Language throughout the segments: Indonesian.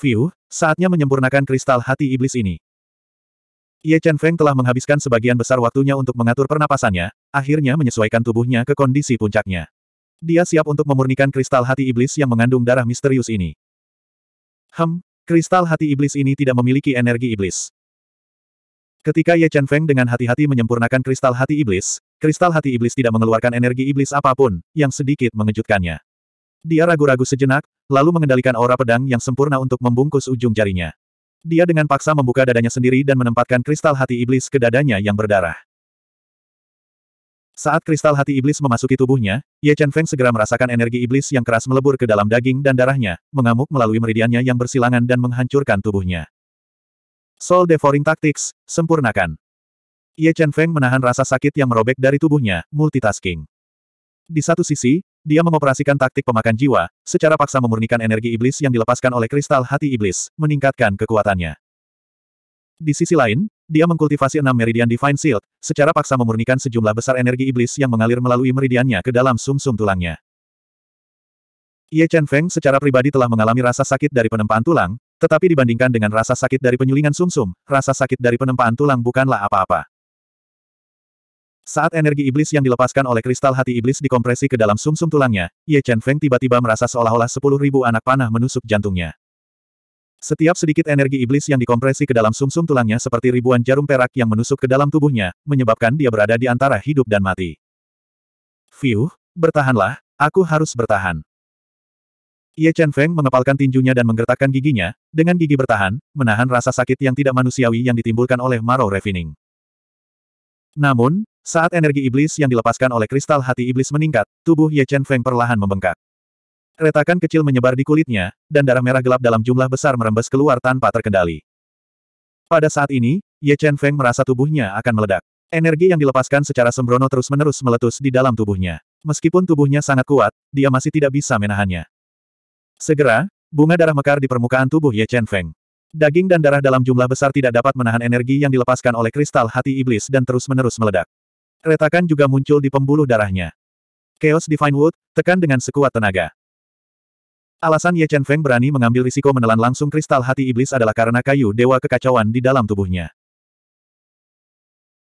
Fiu, saatnya menyempurnakan kristal hati iblis ini. Ye Chen Feng telah menghabiskan sebagian besar waktunya untuk mengatur pernapasannya, akhirnya menyesuaikan tubuhnya ke kondisi puncaknya. Dia siap untuk memurnikan kristal hati iblis yang mengandung darah misterius ini. Hem, kristal hati iblis ini tidak memiliki energi iblis. Ketika Ye Chen Feng dengan hati-hati menyempurnakan kristal hati iblis, kristal hati iblis tidak mengeluarkan energi iblis apapun, yang sedikit mengejutkannya. Dia ragu-ragu sejenak, lalu mengendalikan aura pedang yang sempurna untuk membungkus ujung jarinya. Dia dengan paksa membuka dadanya sendiri dan menempatkan kristal hati iblis ke dadanya yang berdarah. Saat kristal hati iblis memasuki tubuhnya, Ye Chen Feng segera merasakan energi iblis yang keras melebur ke dalam daging dan darahnya, mengamuk melalui meridiannya yang bersilangan dan menghancurkan tubuhnya. Soul Devouring Tactics, sempurnakan. Ye Chen Feng menahan rasa sakit yang merobek dari tubuhnya, multitasking. Di satu sisi, dia mengoperasikan taktik pemakan jiwa, secara paksa memurnikan energi iblis yang dilepaskan oleh kristal hati iblis, meningkatkan kekuatannya. Di sisi lain, dia mengkultivasi enam meridian Divine Shield, secara paksa memurnikan sejumlah besar energi iblis yang mengalir melalui meridiannya ke dalam sumsum -sum tulangnya. Ye Chen Feng secara pribadi telah mengalami rasa sakit dari penempaan tulang, tetapi dibandingkan dengan rasa sakit dari penyulingan sumsum, -sum, rasa sakit dari penempaan tulang bukanlah apa-apa. Saat energi iblis yang dilepaskan oleh kristal hati iblis dikompresi ke dalam sumsum -sum tulangnya, Ye Chen Feng tiba-tiba merasa seolah-olah sepuluh ribu anak panah menusuk jantungnya. Setiap sedikit energi iblis yang dikompresi ke dalam sumsum -sum tulangnya seperti ribuan jarum perak yang menusuk ke dalam tubuhnya, menyebabkan dia berada di antara hidup dan mati. Fiuh, bertahanlah, aku harus bertahan. Ye Chen Feng mengepalkan tinjunya dan menggertakkan giginya, dengan gigi bertahan, menahan rasa sakit yang tidak manusiawi yang ditimbulkan oleh Maro Refining. Namun, saat energi iblis yang dilepaskan oleh kristal hati iblis meningkat, tubuh Ye Chen Feng perlahan membengkak. Retakan kecil menyebar di kulitnya, dan darah merah gelap dalam jumlah besar merembes keluar tanpa terkendali. Pada saat ini, Ye Chen Feng merasa tubuhnya akan meledak. Energi yang dilepaskan secara sembrono terus-menerus meletus di dalam tubuhnya. Meskipun tubuhnya sangat kuat, dia masih tidak bisa menahannya. Segera, bunga darah mekar di permukaan tubuh Ye Chen Feng. Daging dan darah dalam jumlah besar tidak dapat menahan energi yang dilepaskan oleh kristal hati iblis dan terus-menerus meledak. Retakan juga muncul di pembuluh darahnya. Chaos Divine Wood, tekan dengan sekuat tenaga. Alasan Ye Chen Feng berani mengambil risiko menelan langsung kristal hati iblis adalah karena kayu dewa kekacauan di dalam tubuhnya.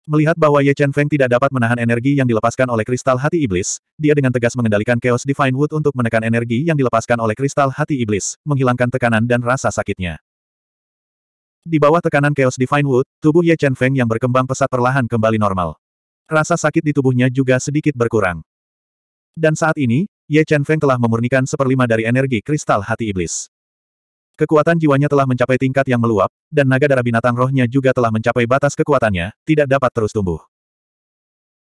Melihat bahwa Ye Chen Feng tidak dapat menahan energi yang dilepaskan oleh kristal hati iblis, dia dengan tegas mengendalikan Chaos Divine Wood untuk menekan energi yang dilepaskan oleh kristal hati iblis, menghilangkan tekanan dan rasa sakitnya. Di bawah tekanan Chaos Divine Wood, tubuh Ye Chen Feng yang berkembang pesat perlahan kembali normal. Rasa sakit di tubuhnya juga sedikit berkurang. Dan saat ini, Ye Chen Feng telah memurnikan seperlima dari energi kristal hati iblis. Kekuatan jiwanya telah mencapai tingkat yang meluap, dan naga darah binatang rohnya juga telah mencapai batas kekuatannya, tidak dapat terus tumbuh.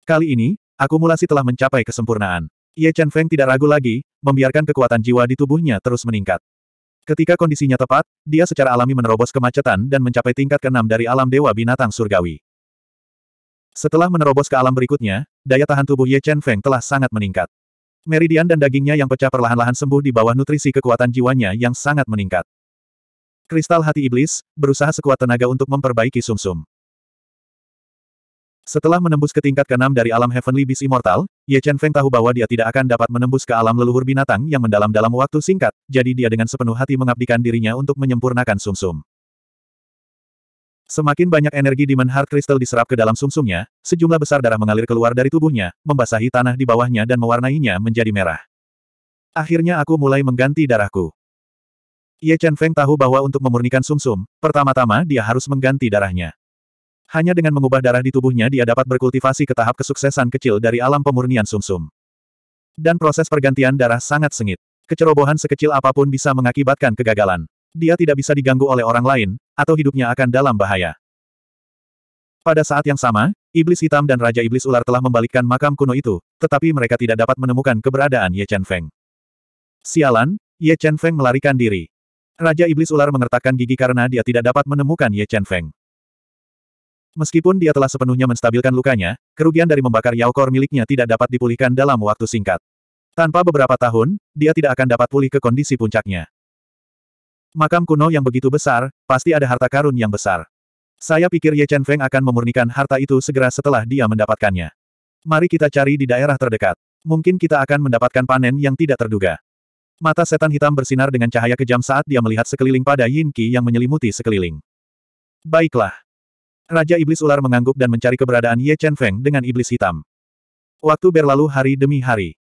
Kali ini, akumulasi telah mencapai kesempurnaan. Ye Chen Feng tidak ragu lagi, membiarkan kekuatan jiwa di tubuhnya terus meningkat. Ketika kondisinya tepat, dia secara alami menerobos kemacetan dan mencapai tingkat keenam dari alam dewa binatang surgawi. Setelah menerobos ke alam berikutnya, daya tahan tubuh Ye Chen Feng telah sangat meningkat. Meridian dan dagingnya yang pecah perlahan-lahan sembuh di bawah nutrisi kekuatan jiwanya yang sangat meningkat. Kristal hati iblis, berusaha sekuat tenaga untuk memperbaiki sumsum. -sum. Setelah menembus ke tingkat keenam dari alam Heavenly Beast Immortal, Ye Chen Feng tahu bahwa dia tidak akan dapat menembus ke alam leluhur binatang yang mendalam dalam waktu singkat, jadi dia dengan sepenuh hati mengabdikan dirinya untuk menyempurnakan sumsum. -sum. Semakin banyak energi Demon Heart Crystal diserap ke dalam sumsumnya, sejumlah besar darah mengalir keluar dari tubuhnya, membasahi tanah di bawahnya dan mewarnainya menjadi merah. Akhirnya aku mulai mengganti darahku. Ye Chen Feng tahu bahwa untuk memurnikan sumsum, pertama-tama dia harus mengganti darahnya. Hanya dengan mengubah darah di tubuhnya dia dapat berkultivasi ke tahap kesuksesan kecil dari alam pemurnian sumsum. Dan proses pergantian darah sangat sengit. Kecerobohan sekecil apapun bisa mengakibatkan kegagalan. Dia tidak bisa diganggu oleh orang lain, atau hidupnya akan dalam bahaya. Pada saat yang sama, Iblis Hitam dan Raja Iblis Ular telah membalikkan makam kuno itu, tetapi mereka tidak dapat menemukan keberadaan Ye Chen Feng. Sialan, Ye Chen Feng melarikan diri. Raja Iblis Ular mengertakkan gigi karena dia tidak dapat menemukan Ye Chen Feng. Meskipun dia telah sepenuhnya menstabilkan lukanya, kerugian dari membakar Yao Kor miliknya tidak dapat dipulihkan dalam waktu singkat. Tanpa beberapa tahun, dia tidak akan dapat pulih ke kondisi puncaknya. Makam kuno yang begitu besar, pasti ada harta karun yang besar. Saya pikir Ye Chen Feng akan memurnikan harta itu segera setelah dia mendapatkannya. Mari kita cari di daerah terdekat. Mungkin kita akan mendapatkan panen yang tidak terduga. Mata setan hitam bersinar dengan cahaya kejam saat dia melihat sekeliling pada Yin Qi yang menyelimuti sekeliling. Baiklah. Raja Iblis Ular mengangguk dan mencari keberadaan Ye Chen Feng dengan Iblis Hitam. Waktu berlalu hari demi hari.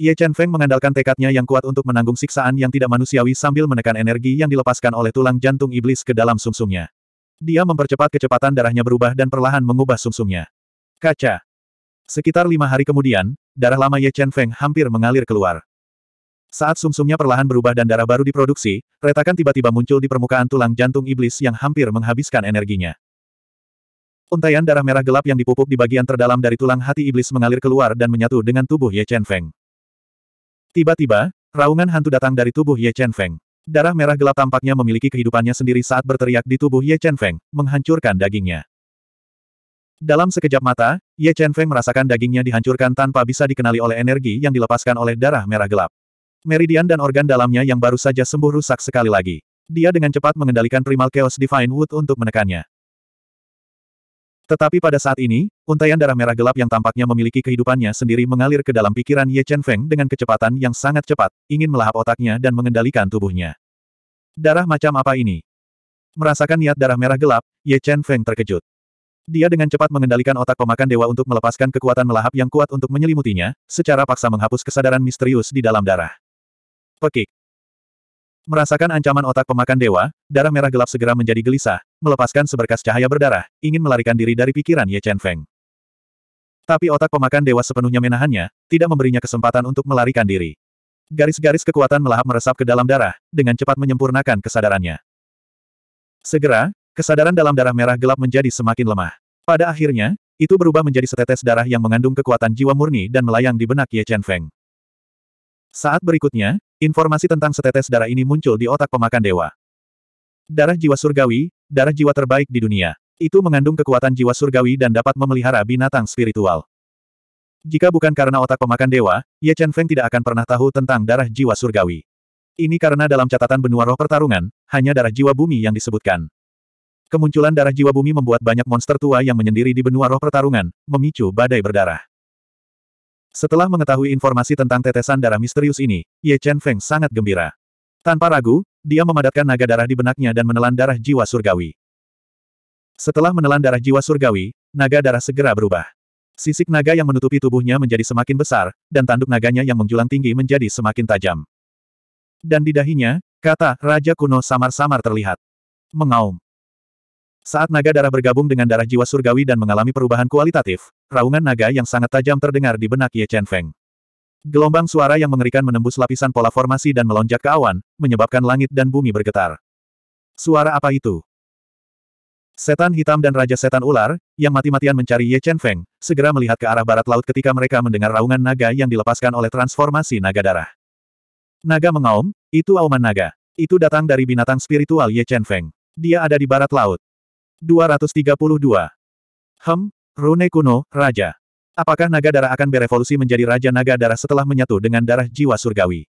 Ye Chen Feng mengandalkan tekadnya yang kuat untuk menanggung siksaan yang tidak manusiawi sambil menekan energi yang dilepaskan oleh tulang jantung iblis ke dalam sumsumnya. Dia mempercepat kecepatan darahnya berubah dan perlahan mengubah sumsumnya. Kaca. Sekitar lima hari kemudian, darah lama Ye Chen Feng hampir mengalir keluar. Saat sumsumnya perlahan berubah dan darah baru diproduksi, retakan tiba-tiba muncul di permukaan tulang jantung iblis yang hampir menghabiskan energinya. Untaian darah merah gelap yang dipupuk di bagian terdalam dari tulang hati iblis mengalir keluar dan menyatu dengan tubuh Ye Chen Feng. Tiba-tiba, raungan hantu datang dari tubuh Ye Chen Feng. Darah merah gelap tampaknya memiliki kehidupannya sendiri saat berteriak di tubuh Ye Chen Feng, menghancurkan dagingnya. Dalam sekejap mata, Ye Chen Feng merasakan dagingnya dihancurkan tanpa bisa dikenali oleh energi yang dilepaskan oleh darah merah gelap. Meridian dan organ dalamnya yang baru saja sembuh rusak sekali lagi. Dia dengan cepat mengendalikan Primal Chaos Divine Wood untuk menekannya. Tetapi pada saat ini, untaian darah merah gelap yang tampaknya memiliki kehidupannya sendiri mengalir ke dalam pikiran Ye Chen Feng dengan kecepatan yang sangat cepat, ingin melahap otaknya dan mengendalikan tubuhnya. Darah macam apa ini? Merasakan niat darah merah gelap, Ye Chen Feng terkejut. Dia dengan cepat mengendalikan otak pemakan dewa untuk melepaskan kekuatan melahap yang kuat untuk menyelimutinya, secara paksa menghapus kesadaran misterius di dalam darah. Pekik. Merasakan ancaman otak pemakan dewa, darah merah gelap segera menjadi gelisah, melepaskan seberkas cahaya berdarah, ingin melarikan diri dari pikiran Ye Chen Feng. Tapi otak pemakan dewa sepenuhnya menahannya, tidak memberinya kesempatan untuk melarikan diri. Garis-garis kekuatan melahap meresap ke dalam darah, dengan cepat menyempurnakan kesadarannya. Segera, kesadaran dalam darah merah gelap menjadi semakin lemah. Pada akhirnya, itu berubah menjadi setetes darah yang mengandung kekuatan jiwa murni dan melayang di benak Ye Chen Feng. Saat berikutnya, informasi tentang setetes darah ini muncul di otak pemakan dewa. Darah jiwa surgawi, darah jiwa terbaik di dunia. Itu mengandung kekuatan jiwa surgawi dan dapat memelihara binatang spiritual. Jika bukan karena otak pemakan dewa, Ye Chen Feng tidak akan pernah tahu tentang darah jiwa surgawi. Ini karena dalam catatan benua roh pertarungan, hanya darah jiwa bumi yang disebutkan. Kemunculan darah jiwa bumi membuat banyak monster tua yang menyendiri di benua roh pertarungan, memicu badai berdarah. Setelah mengetahui informasi tentang tetesan darah misterius ini, Ye Chen Feng sangat gembira. Tanpa ragu, dia memadatkan naga darah di benaknya dan menelan darah jiwa surgawi. Setelah menelan darah jiwa surgawi, naga darah segera berubah. Sisik naga yang menutupi tubuhnya menjadi semakin besar, dan tanduk naganya yang menjulang tinggi menjadi semakin tajam. Dan di dahinya, kata Raja Kuno samar-samar terlihat. Mengaum. Saat naga darah bergabung dengan darah jiwa surgawi dan mengalami perubahan kualitatif, raungan naga yang sangat tajam terdengar di benak Ye Chen Feng. Gelombang suara yang mengerikan menembus lapisan pola formasi dan melonjak ke awan, menyebabkan langit dan bumi bergetar. Suara apa itu? Setan hitam dan Raja Setan Ular, yang mati-matian mencari Ye Chen Feng, segera melihat ke arah barat laut ketika mereka mendengar raungan naga yang dilepaskan oleh transformasi naga darah. Naga mengaum, itu auman naga. Itu datang dari binatang spiritual Ye Chen Feng. Dia ada di barat laut. 232. Hem, Rune kuno, Raja. Apakah naga darah akan berevolusi menjadi Raja Naga Darah setelah menyatu dengan darah jiwa surgawi?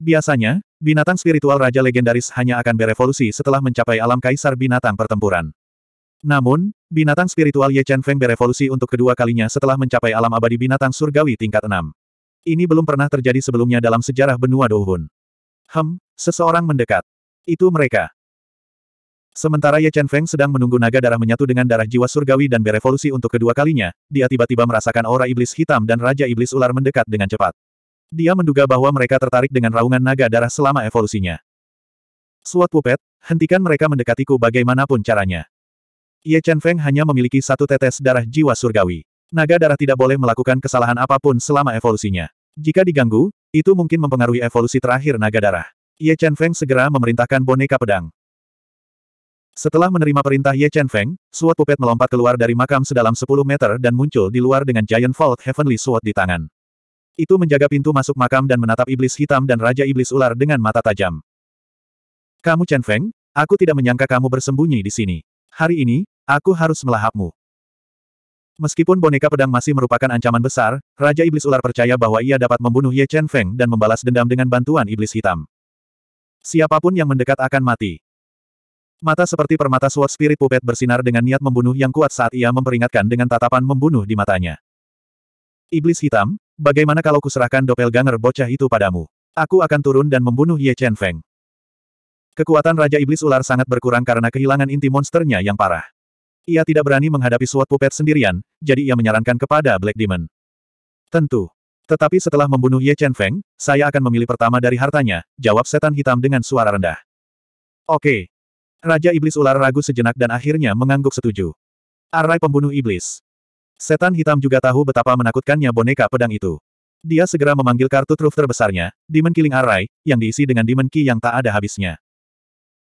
Biasanya, binatang spiritual Raja Legendaris hanya akan berevolusi setelah mencapai alam kaisar binatang pertempuran. Namun, binatang spiritual Ye Chen Feng berevolusi untuk kedua kalinya setelah mencapai alam abadi binatang surgawi tingkat 6. Ini belum pernah terjadi sebelumnya dalam sejarah benua Douhun. Hem, seseorang mendekat. Itu mereka. Sementara Ye Chen Feng sedang menunggu naga darah menyatu dengan darah jiwa surgawi dan berevolusi untuk kedua kalinya, dia tiba-tiba merasakan aura iblis hitam dan Raja Iblis Ular mendekat dengan cepat. Dia menduga bahwa mereka tertarik dengan raungan naga darah selama evolusinya. Suat Pupet, hentikan mereka mendekatiku bagaimanapun caranya. Ye Chen Feng hanya memiliki satu tetes darah jiwa surgawi. Naga darah tidak boleh melakukan kesalahan apapun selama evolusinya. Jika diganggu, itu mungkin mempengaruhi evolusi terakhir naga darah. Ye Chen Feng segera memerintahkan boneka pedang. Setelah menerima perintah Ye Chen Feng, Suat Pupet melompat keluar dari makam sedalam 10 meter dan muncul di luar dengan Giant Vault Heavenly Sword di tangan. Itu menjaga pintu masuk makam dan menatap iblis hitam dan Raja Iblis Ular dengan mata tajam. Kamu Chen Feng, aku tidak menyangka kamu bersembunyi di sini. Hari ini, aku harus melahapmu. Meskipun boneka pedang masih merupakan ancaman besar, Raja Iblis Ular percaya bahwa ia dapat membunuh Ye Chen Feng dan membalas dendam dengan bantuan Iblis Hitam. Siapapun yang mendekat akan mati. Mata seperti permata Sword Spirit pupet bersinar dengan niat membunuh yang kuat saat ia memperingatkan dengan tatapan membunuh di matanya. Iblis hitam, bagaimana kalau kuserahkan doppelganger bocah itu padamu? Aku akan turun dan membunuh Ye Chen Feng. Kekuatan Raja Iblis Ular sangat berkurang karena kehilangan inti monsternya yang parah. Ia tidak berani menghadapi Sword pupet sendirian, jadi ia menyarankan kepada Black Demon. Tentu. Tetapi setelah membunuh Ye Chen Feng, saya akan memilih pertama dari hartanya, jawab setan hitam dengan suara rendah. Oke, Raja Iblis Ular ragu sejenak dan akhirnya mengangguk setuju. Arai pembunuh iblis. Setan hitam juga tahu betapa menakutkannya boneka pedang itu. Dia segera memanggil kartu truf terbesarnya, Demon Killing Arai, yang diisi dengan Demon Ki yang tak ada habisnya.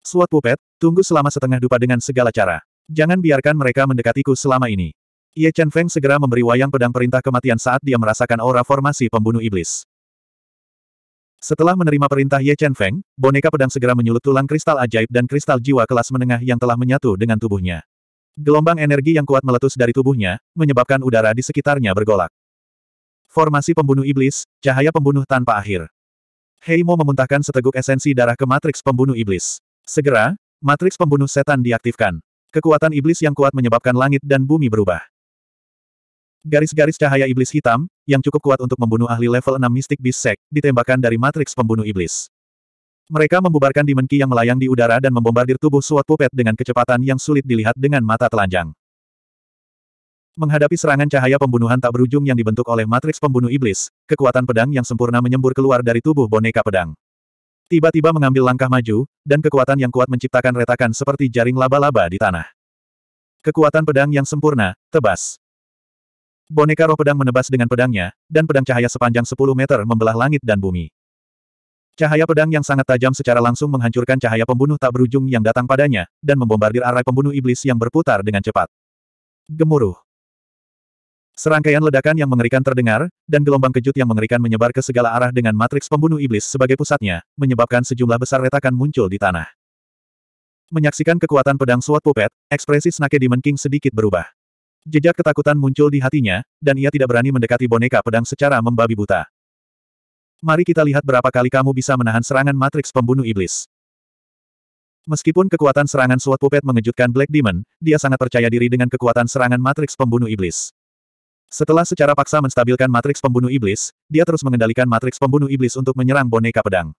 Swat Pupet, tunggu selama setengah dupa dengan segala cara. Jangan biarkan mereka mendekatiku selama ini. Ye Chen Feng segera memberi wayang pedang perintah kematian saat dia merasakan aura formasi pembunuh iblis. Setelah menerima perintah Ye Chen Feng, boneka pedang segera menyulut tulang kristal ajaib dan kristal jiwa kelas menengah yang telah menyatu dengan tubuhnya. Gelombang energi yang kuat meletus dari tubuhnya, menyebabkan udara di sekitarnya bergolak. Formasi pembunuh iblis, cahaya pembunuh tanpa akhir. Hei Heimo memuntahkan seteguk esensi darah ke matriks pembunuh iblis. Segera, matriks pembunuh setan diaktifkan. Kekuatan iblis yang kuat menyebabkan langit dan bumi berubah. Garis-garis cahaya iblis hitam, yang cukup kuat untuk membunuh ahli level 6 mistik bis sek, ditembakkan dari matriks pembunuh iblis. Mereka membubarkan Demon yang melayang di udara dan membombardir tubuh Suat pupet dengan kecepatan yang sulit dilihat dengan mata telanjang. Menghadapi serangan cahaya pembunuhan tak berujung yang dibentuk oleh matriks pembunuh iblis, kekuatan pedang yang sempurna menyembur keluar dari tubuh boneka pedang. Tiba-tiba mengambil langkah maju, dan kekuatan yang kuat menciptakan retakan seperti jaring laba-laba di tanah. Kekuatan pedang yang sempurna, tebas. Boneka roh pedang menebas dengan pedangnya, dan pedang cahaya sepanjang 10 meter membelah langit dan bumi. Cahaya pedang yang sangat tajam secara langsung menghancurkan cahaya pembunuh tak berujung yang datang padanya, dan membombardir arah pembunuh iblis yang berputar dengan cepat. Gemuruh. Serangkaian ledakan yang mengerikan terdengar, dan gelombang kejut yang mengerikan menyebar ke segala arah dengan matriks pembunuh iblis sebagai pusatnya, menyebabkan sejumlah besar retakan muncul di tanah. Menyaksikan kekuatan pedang suat pupet, ekspresi Snake Demon King sedikit berubah. Jejak ketakutan muncul di hatinya, dan ia tidak berani mendekati boneka pedang secara membabi buta. Mari kita lihat berapa kali kamu bisa menahan serangan matriks pembunuh iblis. Meskipun kekuatan serangan SWAT Puppet mengejutkan Black Demon, dia sangat percaya diri dengan kekuatan serangan matriks pembunuh iblis. Setelah secara paksa menstabilkan matriks pembunuh iblis, dia terus mengendalikan matriks pembunuh iblis untuk menyerang boneka pedang.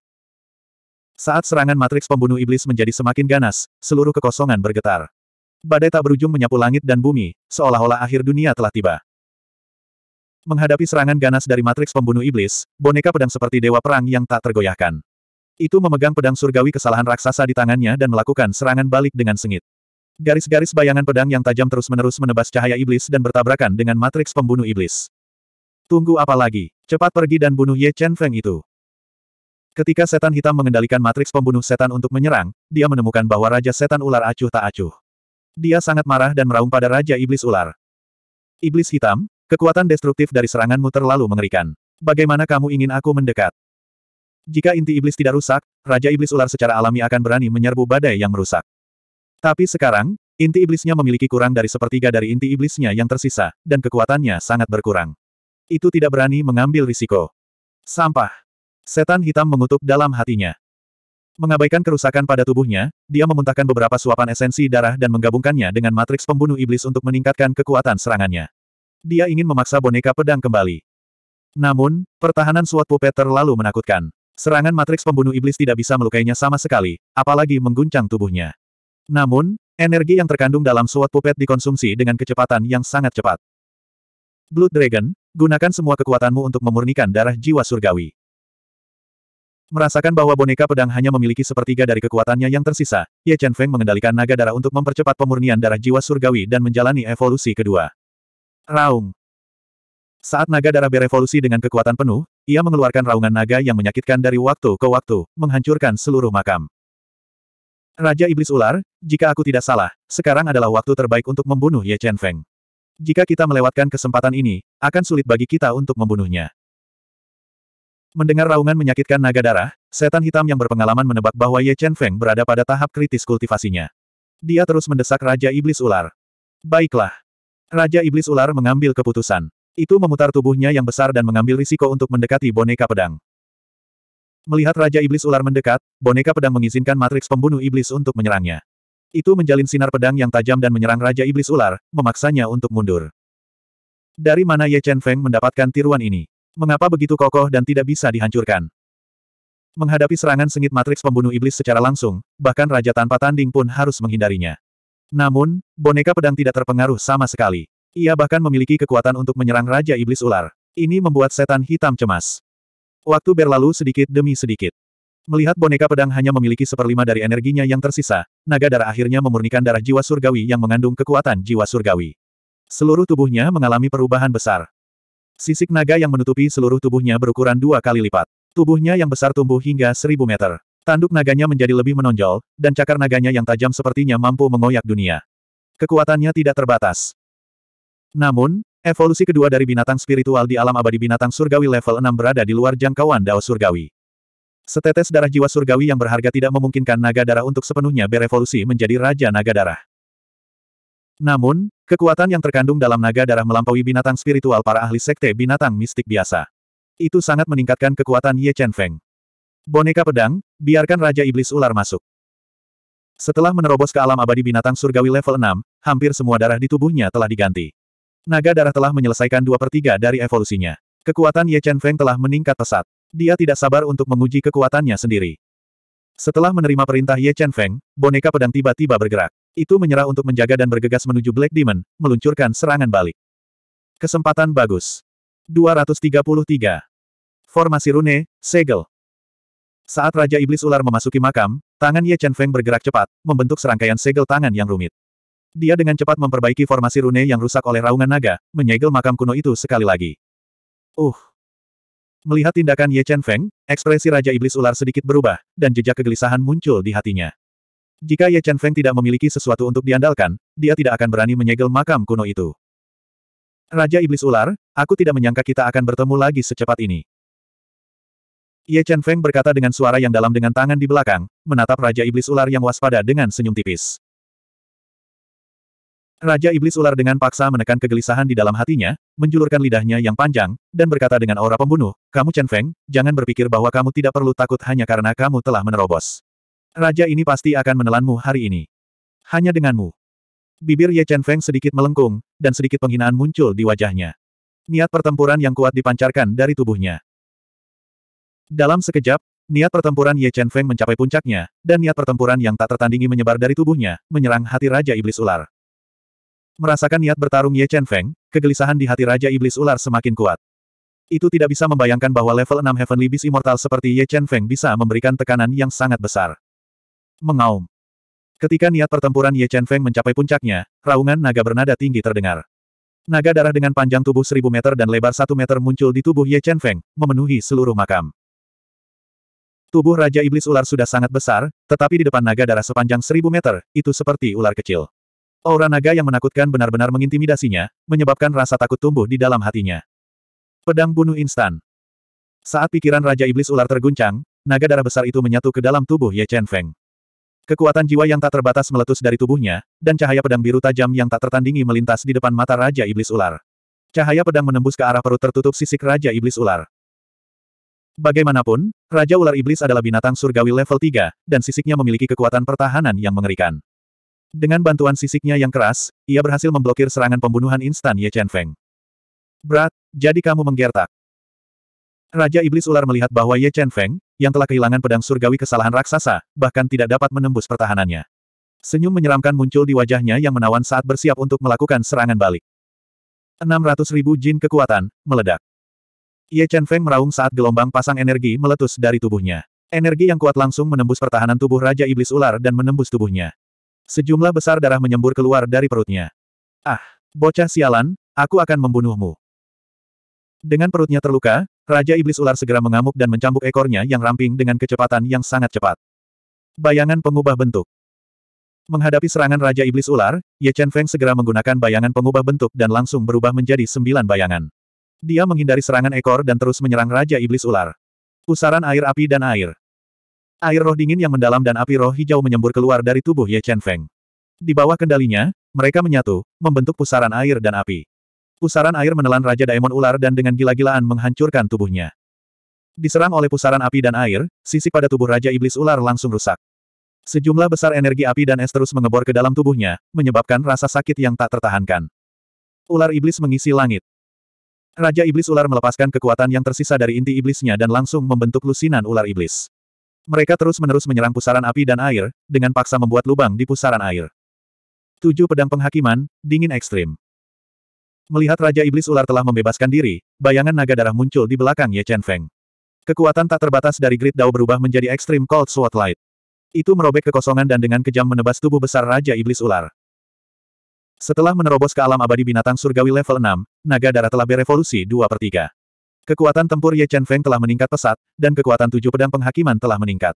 Saat serangan matriks pembunuh iblis menjadi semakin ganas, seluruh kekosongan bergetar. Badai tak berujung menyapu langit dan bumi, seolah-olah akhir dunia telah tiba. Menghadapi serangan ganas dari matriks pembunuh iblis, boneka pedang seperti dewa perang yang tak tergoyahkan. Itu memegang pedang surgawi kesalahan raksasa di tangannya dan melakukan serangan balik dengan sengit. Garis-garis bayangan pedang yang tajam terus-menerus menebas cahaya iblis dan bertabrakan dengan matriks pembunuh iblis. Tunggu apa lagi? Cepat pergi dan bunuh Ye Chen Feng itu. Ketika setan hitam mengendalikan matriks pembunuh setan untuk menyerang, dia menemukan bahwa Raja Setan Ular Acuh tak acuh. Dia sangat marah dan meraung pada Raja Iblis Ular. Iblis hitam, kekuatan destruktif dari seranganmu terlalu mengerikan. Bagaimana kamu ingin aku mendekat? Jika inti iblis tidak rusak, Raja Iblis Ular secara alami akan berani menyerbu badai yang merusak. Tapi sekarang, inti iblisnya memiliki kurang dari sepertiga dari inti iblisnya yang tersisa, dan kekuatannya sangat berkurang. Itu tidak berani mengambil risiko. Sampah. Setan hitam mengutuk dalam hatinya. Mengabaikan kerusakan pada tubuhnya, dia memuntahkan beberapa suapan esensi darah dan menggabungkannya dengan matriks pembunuh iblis untuk meningkatkan kekuatan serangannya. Dia ingin memaksa boneka pedang kembali. Namun, pertahanan suat pupet terlalu menakutkan. Serangan matriks pembunuh iblis tidak bisa melukainya sama sekali, apalagi mengguncang tubuhnya. Namun, energi yang terkandung dalam suat pupet dikonsumsi dengan kecepatan yang sangat cepat. Blood Dragon, gunakan semua kekuatanmu untuk memurnikan darah jiwa surgawi. Merasakan bahwa boneka pedang hanya memiliki sepertiga dari kekuatannya yang tersisa, Ye Chen Feng mengendalikan naga darah untuk mempercepat pemurnian darah jiwa surgawi dan menjalani evolusi kedua. Raung. Saat naga darah berevolusi dengan kekuatan penuh, ia mengeluarkan raungan naga yang menyakitkan dari waktu ke waktu, menghancurkan seluruh makam. Raja Iblis Ular, jika aku tidak salah, sekarang adalah waktu terbaik untuk membunuh Ye Chen Feng. Jika kita melewatkan kesempatan ini, akan sulit bagi kita untuk membunuhnya. Mendengar raungan menyakitkan naga darah, setan hitam yang berpengalaman menebak bahwa Ye Chen Feng berada pada tahap kritis kultivasinya. Dia terus mendesak Raja Iblis Ular. Baiklah. Raja Iblis Ular mengambil keputusan. Itu memutar tubuhnya yang besar dan mengambil risiko untuk mendekati boneka pedang. Melihat Raja Iblis Ular mendekat, boneka pedang mengizinkan matriks pembunuh iblis untuk menyerangnya. Itu menjalin sinar pedang yang tajam dan menyerang Raja Iblis Ular, memaksanya untuk mundur. Dari mana Ye Chen Feng mendapatkan tiruan ini? Mengapa begitu kokoh dan tidak bisa dihancurkan? Menghadapi serangan sengit matriks pembunuh iblis secara langsung, bahkan raja tanpa tanding pun harus menghindarinya. Namun, boneka pedang tidak terpengaruh sama sekali. Ia bahkan memiliki kekuatan untuk menyerang Raja Iblis Ular. Ini membuat setan hitam cemas. Waktu berlalu sedikit demi sedikit. Melihat boneka pedang hanya memiliki seperlima dari energinya yang tersisa, naga darah akhirnya memurnikan darah jiwa surgawi yang mengandung kekuatan jiwa surgawi. Seluruh tubuhnya mengalami perubahan besar. Sisik naga yang menutupi seluruh tubuhnya berukuran dua kali lipat. Tubuhnya yang besar tumbuh hingga seribu meter. Tanduk naganya menjadi lebih menonjol, dan cakar naganya yang tajam sepertinya mampu mengoyak dunia. Kekuatannya tidak terbatas. Namun, evolusi kedua dari binatang spiritual di alam abadi binatang surgawi level 6 berada di luar jangkauan Dao surgawi. Setetes darah jiwa surgawi yang berharga tidak memungkinkan naga darah untuk sepenuhnya berevolusi menjadi Raja Naga Darah. Namun, Kekuatan yang terkandung dalam naga darah melampaui binatang spiritual para ahli sekte binatang mistik biasa. Itu sangat meningkatkan kekuatan Ye Chen Feng. Boneka pedang, biarkan Raja Iblis Ular masuk. Setelah menerobos ke alam abadi binatang surgawi level 6, hampir semua darah di tubuhnya telah diganti. Naga darah telah menyelesaikan dua per tiga dari evolusinya. Kekuatan Ye Chen Feng telah meningkat pesat. Dia tidak sabar untuk menguji kekuatannya sendiri. Setelah menerima perintah Ye Chen Feng, boneka pedang tiba-tiba bergerak itu menyerah untuk menjaga dan bergegas menuju Black Demon, meluncurkan serangan balik. Kesempatan bagus. 233. Formasi rune, segel. Saat Raja Iblis Ular memasuki makam, tangan Ye Chen Feng bergerak cepat, membentuk serangkaian segel tangan yang rumit. Dia dengan cepat memperbaiki formasi rune yang rusak oleh raungan naga, menyegel makam kuno itu sekali lagi. Uh! Melihat tindakan Ye Chen Feng, ekspresi Raja Iblis Ular sedikit berubah, dan jejak kegelisahan muncul di hatinya. Jika Ye Chen Feng tidak memiliki sesuatu untuk diandalkan, dia tidak akan berani menyegel makam kuno itu. Raja Iblis Ular, aku tidak menyangka kita akan bertemu lagi secepat ini. Ye Chen Feng berkata dengan suara yang dalam dengan tangan di belakang, menatap Raja Iblis Ular yang waspada dengan senyum tipis. Raja Iblis Ular dengan paksa menekan kegelisahan di dalam hatinya, menjulurkan lidahnya yang panjang, dan berkata dengan aura pembunuh, Kamu Chen Feng, jangan berpikir bahwa kamu tidak perlu takut hanya karena kamu telah menerobos. Raja ini pasti akan menelanmu hari ini. Hanya denganmu. Bibir Ye Chen Feng sedikit melengkung, dan sedikit penghinaan muncul di wajahnya. Niat pertempuran yang kuat dipancarkan dari tubuhnya. Dalam sekejap, niat pertempuran Ye Chen Feng mencapai puncaknya, dan niat pertempuran yang tak tertandingi menyebar dari tubuhnya, menyerang hati Raja Iblis Ular. Merasakan niat bertarung Ye Chen Feng, kegelisahan di hati Raja Iblis Ular semakin kuat. Itu tidak bisa membayangkan bahwa level 6 Heavenly Beast Immortal seperti Ye Chen Feng bisa memberikan tekanan yang sangat besar. Mengaum. Ketika niat pertempuran Ye Chen Feng mencapai puncaknya, raungan naga bernada tinggi terdengar. Naga darah dengan panjang tubuh seribu meter dan lebar satu meter muncul di tubuh Ye Chen Feng, memenuhi seluruh makam. Tubuh Raja Iblis Ular sudah sangat besar, tetapi di depan naga darah sepanjang seribu meter, itu seperti ular kecil. Aura naga yang menakutkan benar-benar mengintimidasinya, menyebabkan rasa takut tumbuh di dalam hatinya. Pedang bunuh instan. Saat pikiran Raja Iblis Ular terguncang, naga darah besar itu menyatu ke dalam tubuh Ye Chen Feng. Kekuatan jiwa yang tak terbatas meletus dari tubuhnya, dan cahaya pedang biru tajam yang tak tertandingi melintas di depan mata Raja Iblis Ular. Cahaya pedang menembus ke arah perut tertutup sisik Raja Iblis Ular. Bagaimanapun, Raja Ular Iblis adalah binatang surgawi level 3, dan sisiknya memiliki kekuatan pertahanan yang mengerikan. Dengan bantuan sisiknya yang keras, ia berhasil memblokir serangan pembunuhan instan Ye Chen Feng. Berat, jadi kamu menggertak. Raja Iblis Ular melihat bahwa Ye Chen Feng, yang telah kehilangan pedang surgawi kesalahan raksasa, bahkan tidak dapat menembus pertahanannya. Senyum menyeramkan muncul di wajahnya yang menawan saat bersiap untuk melakukan serangan balik. 600 ribu jin kekuatan, meledak. Ye Chen Feng meraung saat gelombang pasang energi meletus dari tubuhnya. Energi yang kuat langsung menembus pertahanan tubuh Raja Iblis Ular dan menembus tubuhnya. Sejumlah besar darah menyembur keluar dari perutnya. Ah, bocah sialan, aku akan membunuhmu. Dengan perutnya terluka, Raja Iblis Ular segera mengamuk dan mencambuk ekornya yang ramping dengan kecepatan yang sangat cepat. Bayangan pengubah bentuk Menghadapi serangan Raja Iblis Ular, Ye Chen Feng segera menggunakan bayangan pengubah bentuk dan langsung berubah menjadi sembilan bayangan. Dia menghindari serangan ekor dan terus menyerang Raja Iblis Ular. Pusaran air api dan air. Air roh dingin yang mendalam dan api roh hijau menyembur keluar dari tubuh Ye Chen Feng. Di bawah kendalinya, mereka menyatu, membentuk pusaran air dan api. Pusaran air menelan Raja Daemon Ular dan dengan gila-gilaan menghancurkan tubuhnya. Diserang oleh pusaran api dan air, sisi pada tubuh Raja Iblis Ular langsung rusak. Sejumlah besar energi api dan es terus mengebor ke dalam tubuhnya, menyebabkan rasa sakit yang tak tertahankan. Ular Iblis mengisi langit. Raja Iblis Ular melepaskan kekuatan yang tersisa dari inti iblisnya dan langsung membentuk lusinan ular iblis. Mereka terus-menerus menyerang pusaran api dan air, dengan paksa membuat lubang di pusaran air. Tujuh pedang penghakiman, dingin ekstrim. Melihat Raja Iblis Ular telah membebaskan diri, bayangan naga darah muncul di belakang Ye Chen Feng. Kekuatan tak terbatas dari Great Dao berubah menjadi Extreme Cold Sword Light. Itu merobek kekosongan dan dengan kejam menebas tubuh besar Raja Iblis Ular. Setelah menerobos ke alam abadi binatang surgawi level 6, naga darah telah berevolusi 2 per 3. Kekuatan tempur Ye Chen Feng telah meningkat pesat, dan kekuatan tujuh pedang penghakiman telah meningkat.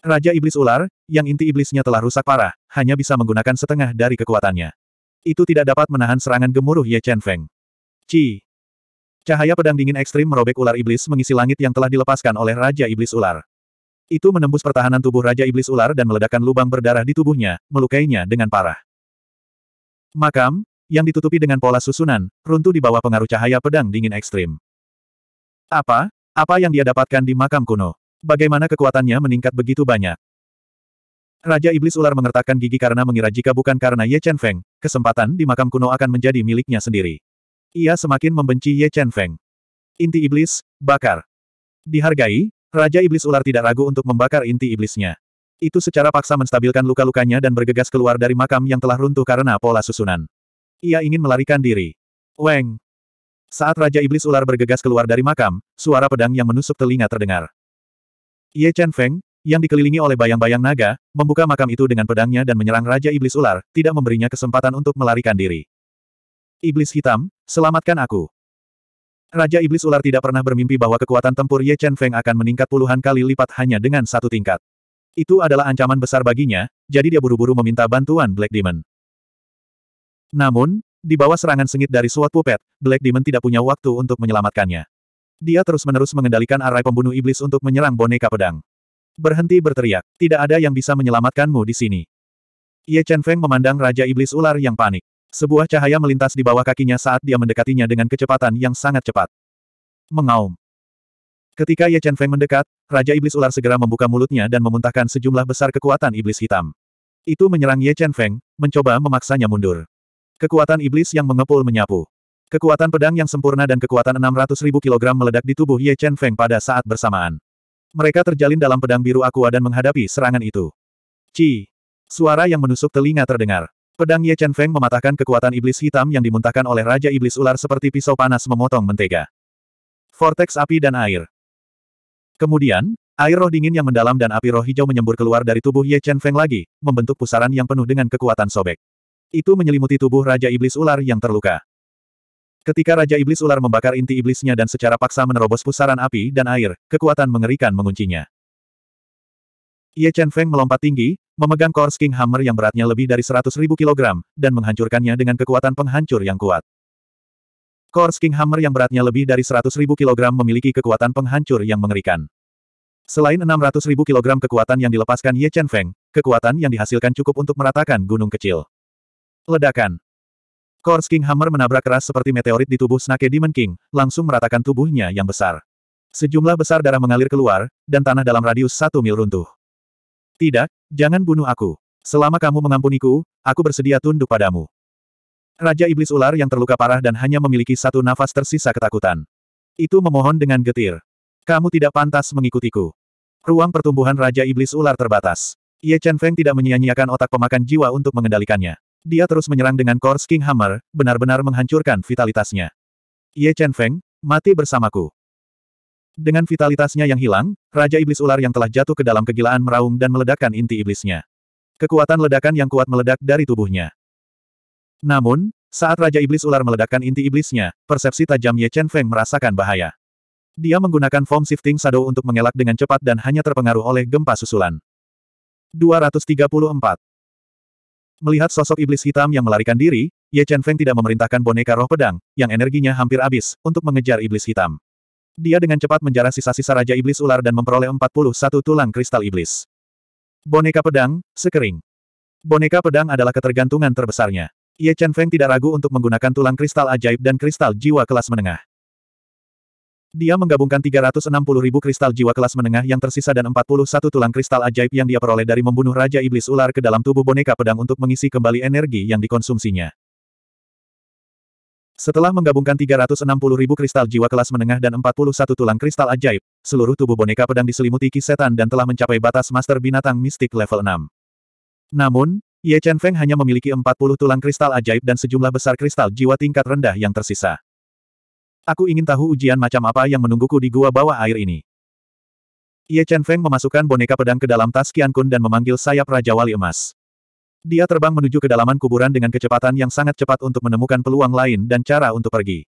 Raja Iblis Ular, yang inti iblisnya telah rusak parah, hanya bisa menggunakan setengah dari kekuatannya itu tidak dapat menahan serangan gemuruh Ye Chen Feng. Ci. Cahaya pedang dingin ekstrim merobek ular iblis mengisi langit yang telah dilepaskan oleh Raja Iblis Ular. Itu menembus pertahanan tubuh Raja Iblis Ular dan meledakkan lubang berdarah di tubuhnya, melukainya dengan parah. Makam, yang ditutupi dengan pola susunan, runtuh di bawah pengaruh cahaya pedang dingin ekstrim. Apa? Apa yang dia dapatkan di makam kuno? Bagaimana kekuatannya meningkat begitu banyak? Raja Iblis Ular mengertakkan gigi karena mengira jika bukan karena Ye Chen Feng, kesempatan di makam kuno akan menjadi miliknya sendiri. Ia semakin membenci Ye Chen Feng. Inti Iblis, bakar. Dihargai, Raja Iblis Ular tidak ragu untuk membakar inti iblisnya. Itu secara paksa menstabilkan luka-lukanya dan bergegas keluar dari makam yang telah runtuh karena pola susunan. Ia ingin melarikan diri. Weng! Saat Raja Iblis Ular bergegas keluar dari makam, suara pedang yang menusuk telinga terdengar. Ye Chen Feng, yang dikelilingi oleh bayang-bayang naga, membuka makam itu dengan pedangnya dan menyerang Raja Iblis Ular, tidak memberinya kesempatan untuk melarikan diri. Iblis Hitam, selamatkan aku. Raja Iblis Ular tidak pernah bermimpi bahwa kekuatan tempur Ye Chen Feng akan meningkat puluhan kali lipat hanya dengan satu tingkat. Itu adalah ancaman besar baginya, jadi dia buru-buru meminta bantuan Black Demon. Namun, di bawah serangan sengit dari suatu pupet, Black Demon tidak punya waktu untuk menyelamatkannya. Dia terus-menerus mengendalikan arai pembunuh iblis untuk menyerang boneka pedang. Berhenti berteriak, tidak ada yang bisa menyelamatkanmu di sini. Ye Chen Feng memandang Raja Iblis Ular yang panik. Sebuah cahaya melintas di bawah kakinya saat dia mendekatinya dengan kecepatan yang sangat cepat. Mengaum. Ketika Ye Chen Feng mendekat, Raja Iblis Ular segera membuka mulutnya dan memuntahkan sejumlah besar kekuatan iblis hitam. Itu menyerang Ye Chen Feng, mencoba memaksanya mundur. Kekuatan iblis yang mengepul menyapu. Kekuatan pedang yang sempurna dan kekuatan 600.000 kg meledak di tubuh Ye Chen Feng pada saat bersamaan. Mereka terjalin dalam pedang biru Aqua dan menghadapi serangan itu. Ci! Suara yang menusuk telinga terdengar. Pedang Ye Chen Feng mematahkan kekuatan iblis hitam yang dimuntahkan oleh Raja Iblis Ular seperti pisau panas memotong mentega. Vortex api dan air. Kemudian, air roh dingin yang mendalam dan api roh hijau menyembur keluar dari tubuh Ye Chen Feng lagi, membentuk pusaran yang penuh dengan kekuatan sobek. Itu menyelimuti tubuh Raja Iblis Ular yang terluka. Ketika Raja Iblis Ular membakar inti iblisnya dan secara paksa menerobos pusaran api dan air, kekuatan mengerikan menguncinya. Ye Chen Feng melompat tinggi, memegang Kors King Hammer yang beratnya lebih dari 100.000 kg, dan menghancurkannya dengan kekuatan penghancur yang kuat. Kors King Hammer yang beratnya lebih dari 100.000 kg memiliki kekuatan penghancur yang mengerikan. Selain 600.000 kg kekuatan yang dilepaskan Ye Chen Feng, kekuatan yang dihasilkan cukup untuk meratakan gunung kecil. Ledakan Kors King Hammer menabrak keras seperti meteorit di tubuh Snake Demon King, langsung meratakan tubuhnya yang besar. Sejumlah besar darah mengalir keluar, dan tanah dalam radius satu mil runtuh. Tidak, jangan bunuh aku. Selama kamu mengampuniku, aku bersedia tunduk padamu. Raja Iblis Ular yang terluka parah dan hanya memiliki satu nafas tersisa ketakutan. Itu memohon dengan getir. Kamu tidak pantas mengikutiku. Ruang pertumbuhan Raja Iblis Ular terbatas. Ye Chen Feng tidak menyia-nyiakan otak pemakan jiwa untuk mengendalikannya. Dia terus menyerang dengan Kors King Hammer, benar-benar menghancurkan vitalitasnya. Ye Chen Feng, mati bersamaku. Dengan vitalitasnya yang hilang, Raja Iblis Ular yang telah jatuh ke dalam kegilaan meraung dan meledakkan inti iblisnya. Kekuatan ledakan yang kuat meledak dari tubuhnya. Namun, saat Raja Iblis Ular meledakkan inti iblisnya, persepsi tajam Ye Chen Feng merasakan bahaya. Dia menggunakan form shifting shadow untuk mengelak dengan cepat dan hanya terpengaruh oleh gempa susulan. 234. Melihat sosok iblis hitam yang melarikan diri, Ye Chen Feng tidak memerintahkan boneka roh pedang, yang energinya hampir habis, untuk mengejar iblis hitam. Dia dengan cepat menjarah sisa-sisa Raja Iblis Ular dan memperoleh 41 tulang kristal iblis. Boneka pedang, sekering. Boneka pedang adalah ketergantungan terbesarnya. Ye Chen Feng tidak ragu untuk menggunakan tulang kristal ajaib dan kristal jiwa kelas menengah. Dia menggabungkan 360 ribu kristal jiwa kelas menengah yang tersisa dan 41 tulang kristal ajaib yang dia peroleh dari membunuh Raja Iblis Ular ke dalam tubuh boneka pedang untuk mengisi kembali energi yang dikonsumsinya. Setelah menggabungkan 360 ribu kristal jiwa kelas menengah dan 41 tulang kristal ajaib, seluruh tubuh boneka pedang diselimuti kisetan dan telah mencapai batas master binatang mistik level 6. Namun, Ye Chen Feng hanya memiliki 40 tulang kristal ajaib dan sejumlah besar kristal jiwa tingkat rendah yang tersisa. Aku ingin tahu ujian macam apa yang menungguku di gua bawah air ini. Ye Chen Feng memasukkan boneka pedang ke dalam tas Qian Kun dan memanggil sayap Raja Wali Emas. Dia terbang menuju kedalaman kuburan dengan kecepatan yang sangat cepat untuk menemukan peluang lain dan cara untuk pergi.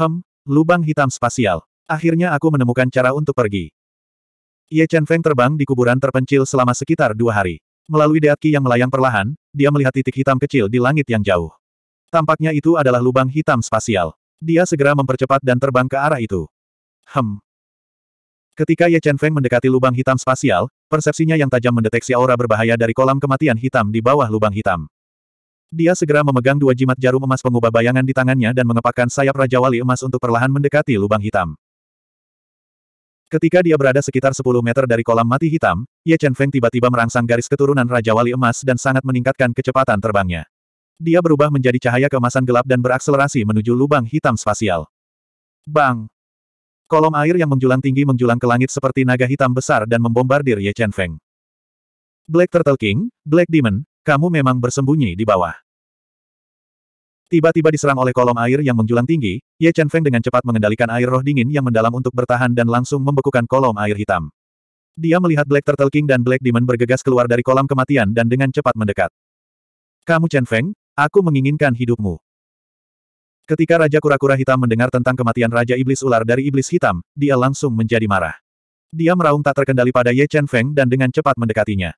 Hem, lubang hitam spasial. Akhirnya aku menemukan cara untuk pergi. Ye Chen Feng terbang di kuburan terpencil selama sekitar dua hari. Melalui deatki yang melayang perlahan, dia melihat titik hitam kecil di langit yang jauh. Tampaknya itu adalah lubang hitam spasial. Dia segera mempercepat dan terbang ke arah itu. Hem. Ketika Ye Chen Feng mendekati lubang hitam spasial, persepsinya yang tajam mendeteksi aura berbahaya dari kolam kematian hitam di bawah lubang hitam. Dia segera memegang dua jimat jarum emas pengubah bayangan di tangannya dan mengepakkan sayap Raja Wali Emas untuk perlahan mendekati lubang hitam. Ketika dia berada sekitar 10 meter dari kolam mati hitam, Ye Chen Feng tiba-tiba merangsang garis keturunan Raja Wali Emas dan sangat meningkatkan kecepatan terbangnya. Dia berubah menjadi cahaya kemasan gelap dan berakselerasi menuju lubang hitam spasial. Bang! Kolom air yang menjulang tinggi menjulang ke langit seperti naga hitam besar dan membombardir Ye Chen Feng. Black Turtle King, Black Demon, kamu memang bersembunyi di bawah. Tiba-tiba diserang oleh kolom air yang menjulang tinggi, Ye Chen Feng dengan cepat mengendalikan air roh dingin yang mendalam untuk bertahan dan langsung membekukan kolom air hitam. Dia melihat Black Turtle King dan Black Demon bergegas keluar dari kolam kematian dan dengan cepat mendekat. Kamu Chen Feng, Aku menginginkan hidupmu. Ketika Raja Kura-Kura Hitam mendengar tentang kematian Raja Iblis Ular dari Iblis Hitam, dia langsung menjadi marah. Dia meraung tak terkendali pada Ye Chen Feng dan dengan cepat mendekatinya.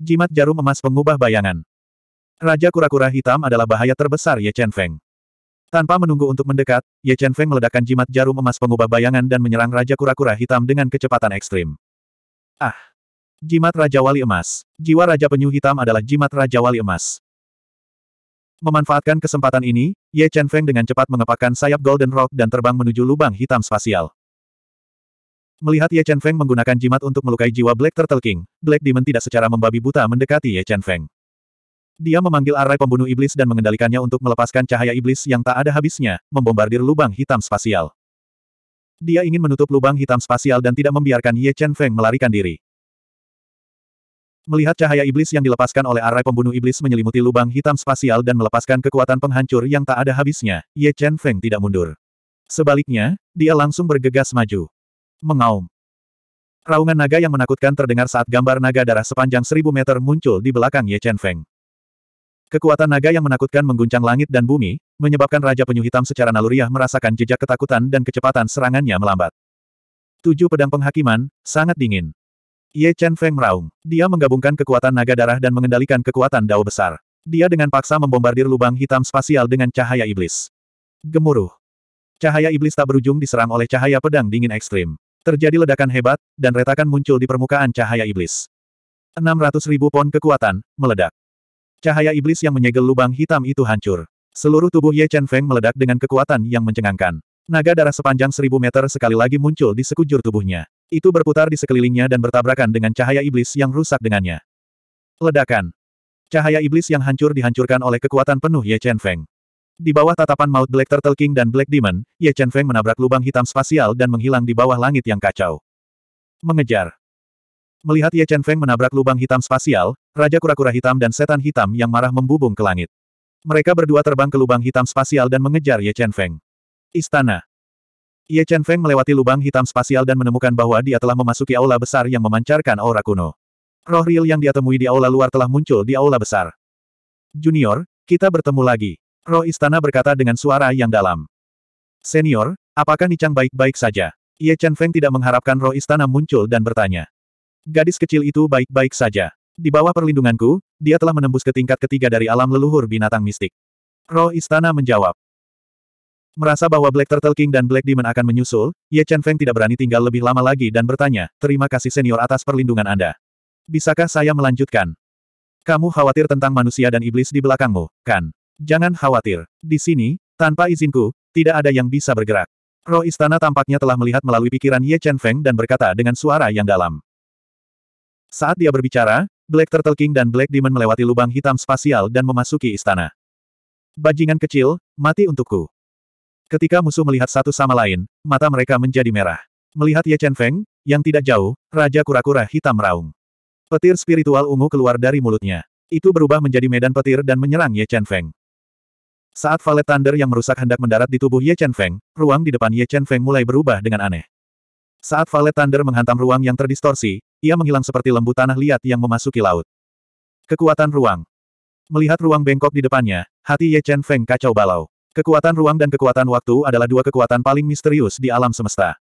Jimat jarum emas pengubah bayangan. Raja Kura-Kura Hitam adalah bahaya terbesar Ye Chen Feng. Tanpa menunggu untuk mendekat, Ye Chen Feng meledakkan jimat jarum emas pengubah bayangan dan menyerang Raja Kura-Kura Hitam dengan kecepatan ekstrim. Ah! Jimat Raja Wali Emas. Jiwa Raja Penyu Hitam adalah jimat Raja Wali Emas. Memanfaatkan kesempatan ini, Ye Chen Feng dengan cepat mengepakkan sayap Golden Rock dan terbang menuju lubang hitam spasial. Melihat Ye Chen Feng menggunakan jimat untuk melukai jiwa Black Turtle King, Black Demon tidak secara membabi buta mendekati Ye Chen Feng. Dia memanggil arai pembunuh iblis dan mengendalikannya untuk melepaskan cahaya iblis yang tak ada habisnya, membombardir lubang hitam spasial. Dia ingin menutup lubang hitam spasial dan tidak membiarkan Ye Chen Feng melarikan diri. Melihat cahaya iblis yang dilepaskan oleh arai pembunuh iblis menyelimuti lubang hitam spasial dan melepaskan kekuatan penghancur yang tak ada habisnya, Ye Chen Feng tidak mundur. Sebaliknya, dia langsung bergegas maju. Mengaum. Raungan naga yang menakutkan terdengar saat gambar naga darah sepanjang seribu meter muncul di belakang Ye Chen Feng. Kekuatan naga yang menakutkan mengguncang langit dan bumi, menyebabkan Raja Penyu Hitam secara naluriah merasakan jejak ketakutan dan kecepatan serangannya melambat. Tujuh pedang penghakiman, sangat dingin. Ye Chen Feng meraung. Dia menggabungkan kekuatan naga darah dan mengendalikan kekuatan dao besar. Dia dengan paksa membombardir lubang hitam spasial dengan cahaya iblis. Gemuruh. Cahaya iblis tak berujung diserang oleh cahaya pedang dingin ekstrim. Terjadi ledakan hebat, dan retakan muncul di permukaan cahaya iblis. 600 ribu pon kekuatan, meledak. Cahaya iblis yang menyegel lubang hitam itu hancur. Seluruh tubuh Ye Chen Feng meledak dengan kekuatan yang mencengangkan. Naga darah sepanjang seribu meter sekali lagi muncul di sekujur tubuhnya. Itu berputar di sekelilingnya dan bertabrakan dengan cahaya iblis yang rusak dengannya. Ledakan. Cahaya iblis yang hancur dihancurkan oleh kekuatan penuh Ye Chen Feng. Di bawah tatapan maut Black Turtle King dan Black Demon, Ye Chen Feng menabrak lubang hitam spasial dan menghilang di bawah langit yang kacau. Mengejar. Melihat Ye Chen Feng menabrak lubang hitam spasial, Raja Kura-Kura Hitam dan Setan Hitam yang marah membubung ke langit. Mereka berdua terbang ke lubang hitam spasial dan mengejar Ye Chen Feng. Istana. Ye Chen Feng melewati lubang hitam spasial dan menemukan bahwa dia telah memasuki aula besar yang memancarkan aura kuno. Roh real yang dia temui di aula luar telah muncul di aula besar. Junior, kita bertemu lagi. Roh istana berkata dengan suara yang dalam. Senior, apakah Nichang baik-baik saja? Ye Chen Feng tidak mengharapkan roh istana muncul dan bertanya. Gadis kecil itu baik-baik saja. Di bawah perlindunganku, dia telah menembus ke tingkat ketiga dari alam leluhur binatang mistik. Roh istana menjawab. Merasa bahwa Black Turtle King dan Black Demon akan menyusul, Ye Chen Feng tidak berani tinggal lebih lama lagi dan bertanya, terima kasih senior atas perlindungan Anda. Bisakah saya melanjutkan? Kamu khawatir tentang manusia dan iblis di belakangmu, kan? Jangan khawatir. Di sini, tanpa izinku, tidak ada yang bisa bergerak. Roh istana tampaknya telah melihat melalui pikiran Ye Chen Feng dan berkata dengan suara yang dalam. Saat dia berbicara, Black Turtle King dan Black Demon melewati lubang hitam spasial dan memasuki istana. Bajingan kecil, mati untukku. Ketika musuh melihat satu sama lain, mata mereka menjadi merah. Melihat Ye Chen Feng, yang tidak jauh, Raja Kura-Kura hitam meraung. Petir spiritual ungu keluar dari mulutnya. Itu berubah menjadi medan petir dan menyerang Ye Chen Feng. Saat valet thunder yang merusak hendak mendarat di tubuh Ye Chen Feng, ruang di depan Ye Chen Feng mulai berubah dengan aneh. Saat valet thunder menghantam ruang yang terdistorsi, ia menghilang seperti lembu tanah liat yang memasuki laut. Kekuatan ruang. Melihat ruang bengkok di depannya, hati Ye Chen Feng kacau balau. Kekuatan ruang dan kekuatan waktu adalah dua kekuatan paling misterius di alam semesta.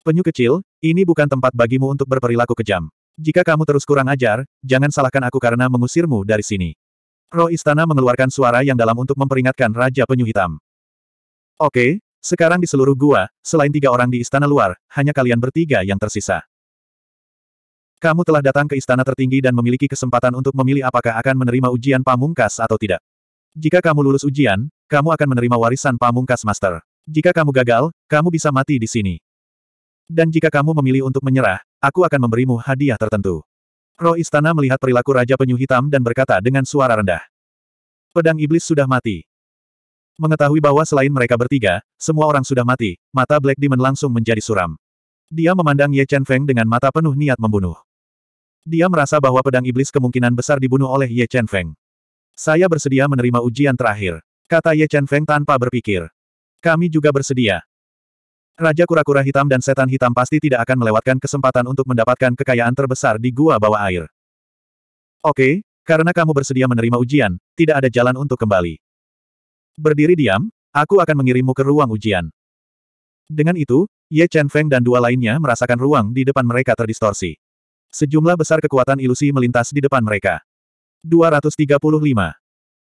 Penyu kecil, ini bukan tempat bagimu untuk berperilaku kejam. Jika kamu terus kurang ajar, jangan salahkan aku karena mengusirmu dari sini. Roh istana mengeluarkan suara yang dalam untuk memperingatkan Raja Penyu Hitam. Oke, sekarang di seluruh gua, selain tiga orang di istana luar, hanya kalian bertiga yang tersisa. Kamu telah datang ke istana tertinggi dan memiliki kesempatan untuk memilih apakah akan menerima ujian pamungkas atau tidak. Jika kamu lulus ujian, kamu akan menerima warisan pamungkas master. Jika kamu gagal, kamu bisa mati di sini. Dan jika kamu memilih untuk menyerah, aku akan memberimu hadiah tertentu. Roh istana melihat perilaku Raja Penyu Hitam dan berkata dengan suara rendah. Pedang iblis sudah mati. Mengetahui bahwa selain mereka bertiga, semua orang sudah mati, mata Black Demon langsung menjadi suram. Dia memandang Ye Chen Feng dengan mata penuh niat membunuh. Dia merasa bahwa pedang iblis kemungkinan besar dibunuh oleh Ye Chen Feng. Saya bersedia menerima ujian terakhir. Kata Ye Chen Feng tanpa berpikir. Kami juga bersedia. Raja kura-kura hitam dan setan hitam pasti tidak akan melewatkan kesempatan untuk mendapatkan kekayaan terbesar di gua bawah air. Oke, karena kamu bersedia menerima ujian, tidak ada jalan untuk kembali. Berdiri diam, aku akan mengirimmu ke ruang ujian. Dengan itu, Ye Chen Feng dan dua lainnya merasakan ruang di depan mereka terdistorsi. Sejumlah besar kekuatan ilusi melintas di depan mereka. 235.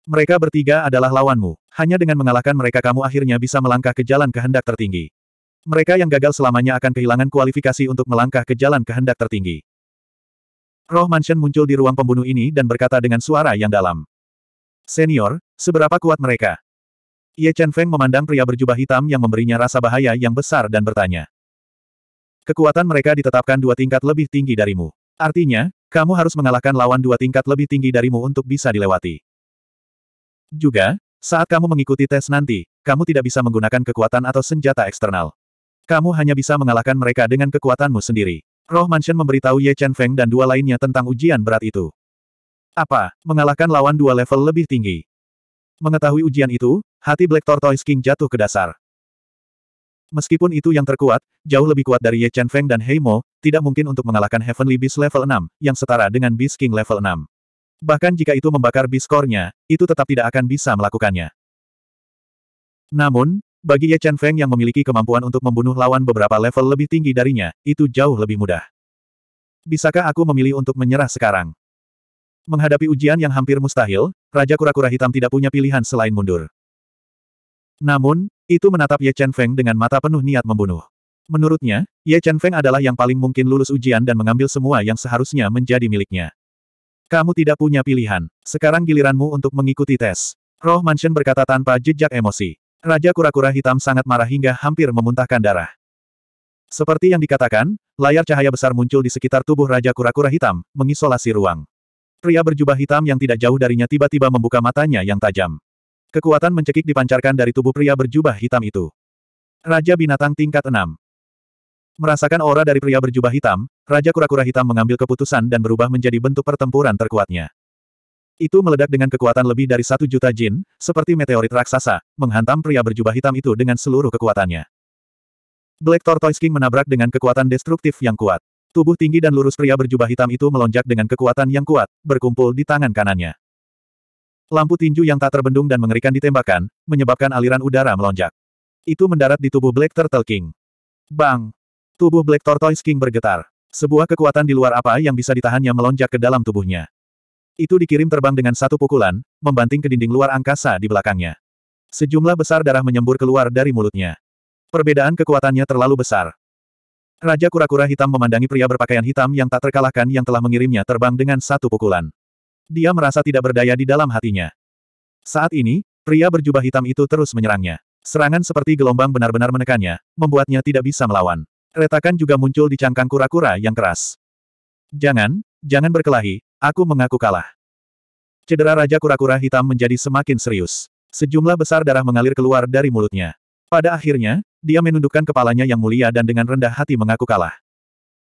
Mereka bertiga adalah lawanmu. Hanya dengan mengalahkan mereka kamu akhirnya bisa melangkah ke jalan kehendak tertinggi. Mereka yang gagal selamanya akan kehilangan kualifikasi untuk melangkah ke jalan kehendak tertinggi. Roh Mansion muncul di ruang pembunuh ini dan berkata dengan suara yang dalam. Senior, seberapa kuat mereka? Ye Chen Feng memandang pria berjubah hitam yang memberinya rasa bahaya yang besar dan bertanya. Kekuatan mereka ditetapkan dua tingkat lebih tinggi darimu. Artinya, kamu harus mengalahkan lawan dua tingkat lebih tinggi darimu untuk bisa dilewati. Juga, saat kamu mengikuti tes nanti, kamu tidak bisa menggunakan kekuatan atau senjata eksternal. Kamu hanya bisa mengalahkan mereka dengan kekuatanmu sendiri. Roh Mansion memberitahu Ye Chen Feng dan dua lainnya tentang ujian berat itu. Apa? Mengalahkan lawan dua level lebih tinggi. Mengetahui ujian itu, hati Black Tortoise King jatuh ke dasar. Meskipun itu yang terkuat, jauh lebih kuat dari Ye Chen Feng dan Heimo, tidak mungkin untuk mengalahkan Heavenly Beast level 6, yang setara dengan Beast King level 6. Bahkan jika itu membakar biskornya, itu tetap tidak akan bisa melakukannya. Namun, bagi Ye Chen Feng yang memiliki kemampuan untuk membunuh lawan beberapa level lebih tinggi darinya, itu jauh lebih mudah. Bisakah aku memilih untuk menyerah sekarang? Menghadapi ujian yang hampir mustahil, Raja Kura-Kura Hitam tidak punya pilihan selain mundur. Namun, itu menatap Ye Chen Feng dengan mata penuh niat membunuh. Menurutnya, Ye Chen Feng adalah yang paling mungkin lulus ujian dan mengambil semua yang seharusnya menjadi miliknya. Kamu tidak punya pilihan. Sekarang giliranmu untuk mengikuti tes. Roh Mansion berkata tanpa jejak emosi. Raja kura-kura hitam sangat marah hingga hampir memuntahkan darah. Seperti yang dikatakan, layar cahaya besar muncul di sekitar tubuh Raja Kura-Kura Hitam, mengisolasi ruang. Pria berjubah hitam yang tidak jauh darinya tiba-tiba membuka matanya yang tajam. Kekuatan mencekik dipancarkan dari tubuh pria berjubah hitam itu. Raja Binatang tingkat 6. Merasakan aura dari pria berjubah hitam, Raja Kura-Kura Hitam mengambil keputusan dan berubah menjadi bentuk pertempuran terkuatnya. Itu meledak dengan kekuatan lebih dari satu juta jin, seperti meteorit raksasa, menghantam pria berjubah hitam itu dengan seluruh kekuatannya. Black Tortoise King menabrak dengan kekuatan destruktif yang kuat. Tubuh tinggi dan lurus pria berjubah hitam itu melonjak dengan kekuatan yang kuat, berkumpul di tangan kanannya. Lampu tinju yang tak terbendung dan mengerikan ditembakkan, menyebabkan aliran udara melonjak. Itu mendarat di tubuh Black Turtle King. Bang! Tubuh Black Tortoise King bergetar. Sebuah kekuatan di luar apa yang bisa ditahannya melonjak ke dalam tubuhnya. Itu dikirim terbang dengan satu pukulan, membanting ke dinding luar angkasa di belakangnya. Sejumlah besar darah menyembur keluar dari mulutnya. Perbedaan kekuatannya terlalu besar. Raja kura-kura hitam memandangi pria berpakaian hitam yang tak terkalahkan yang telah mengirimnya terbang dengan satu pukulan. Dia merasa tidak berdaya di dalam hatinya. Saat ini, pria berjubah hitam itu terus menyerangnya. Serangan seperti gelombang benar-benar menekannya, membuatnya tidak bisa melawan. Retakan juga muncul di cangkang kura-kura yang keras. Jangan, jangan berkelahi, aku mengaku kalah. Cedera Raja Kura-Kura Hitam menjadi semakin serius. Sejumlah besar darah mengalir keluar dari mulutnya. Pada akhirnya, dia menundukkan kepalanya yang mulia dan dengan rendah hati mengaku kalah.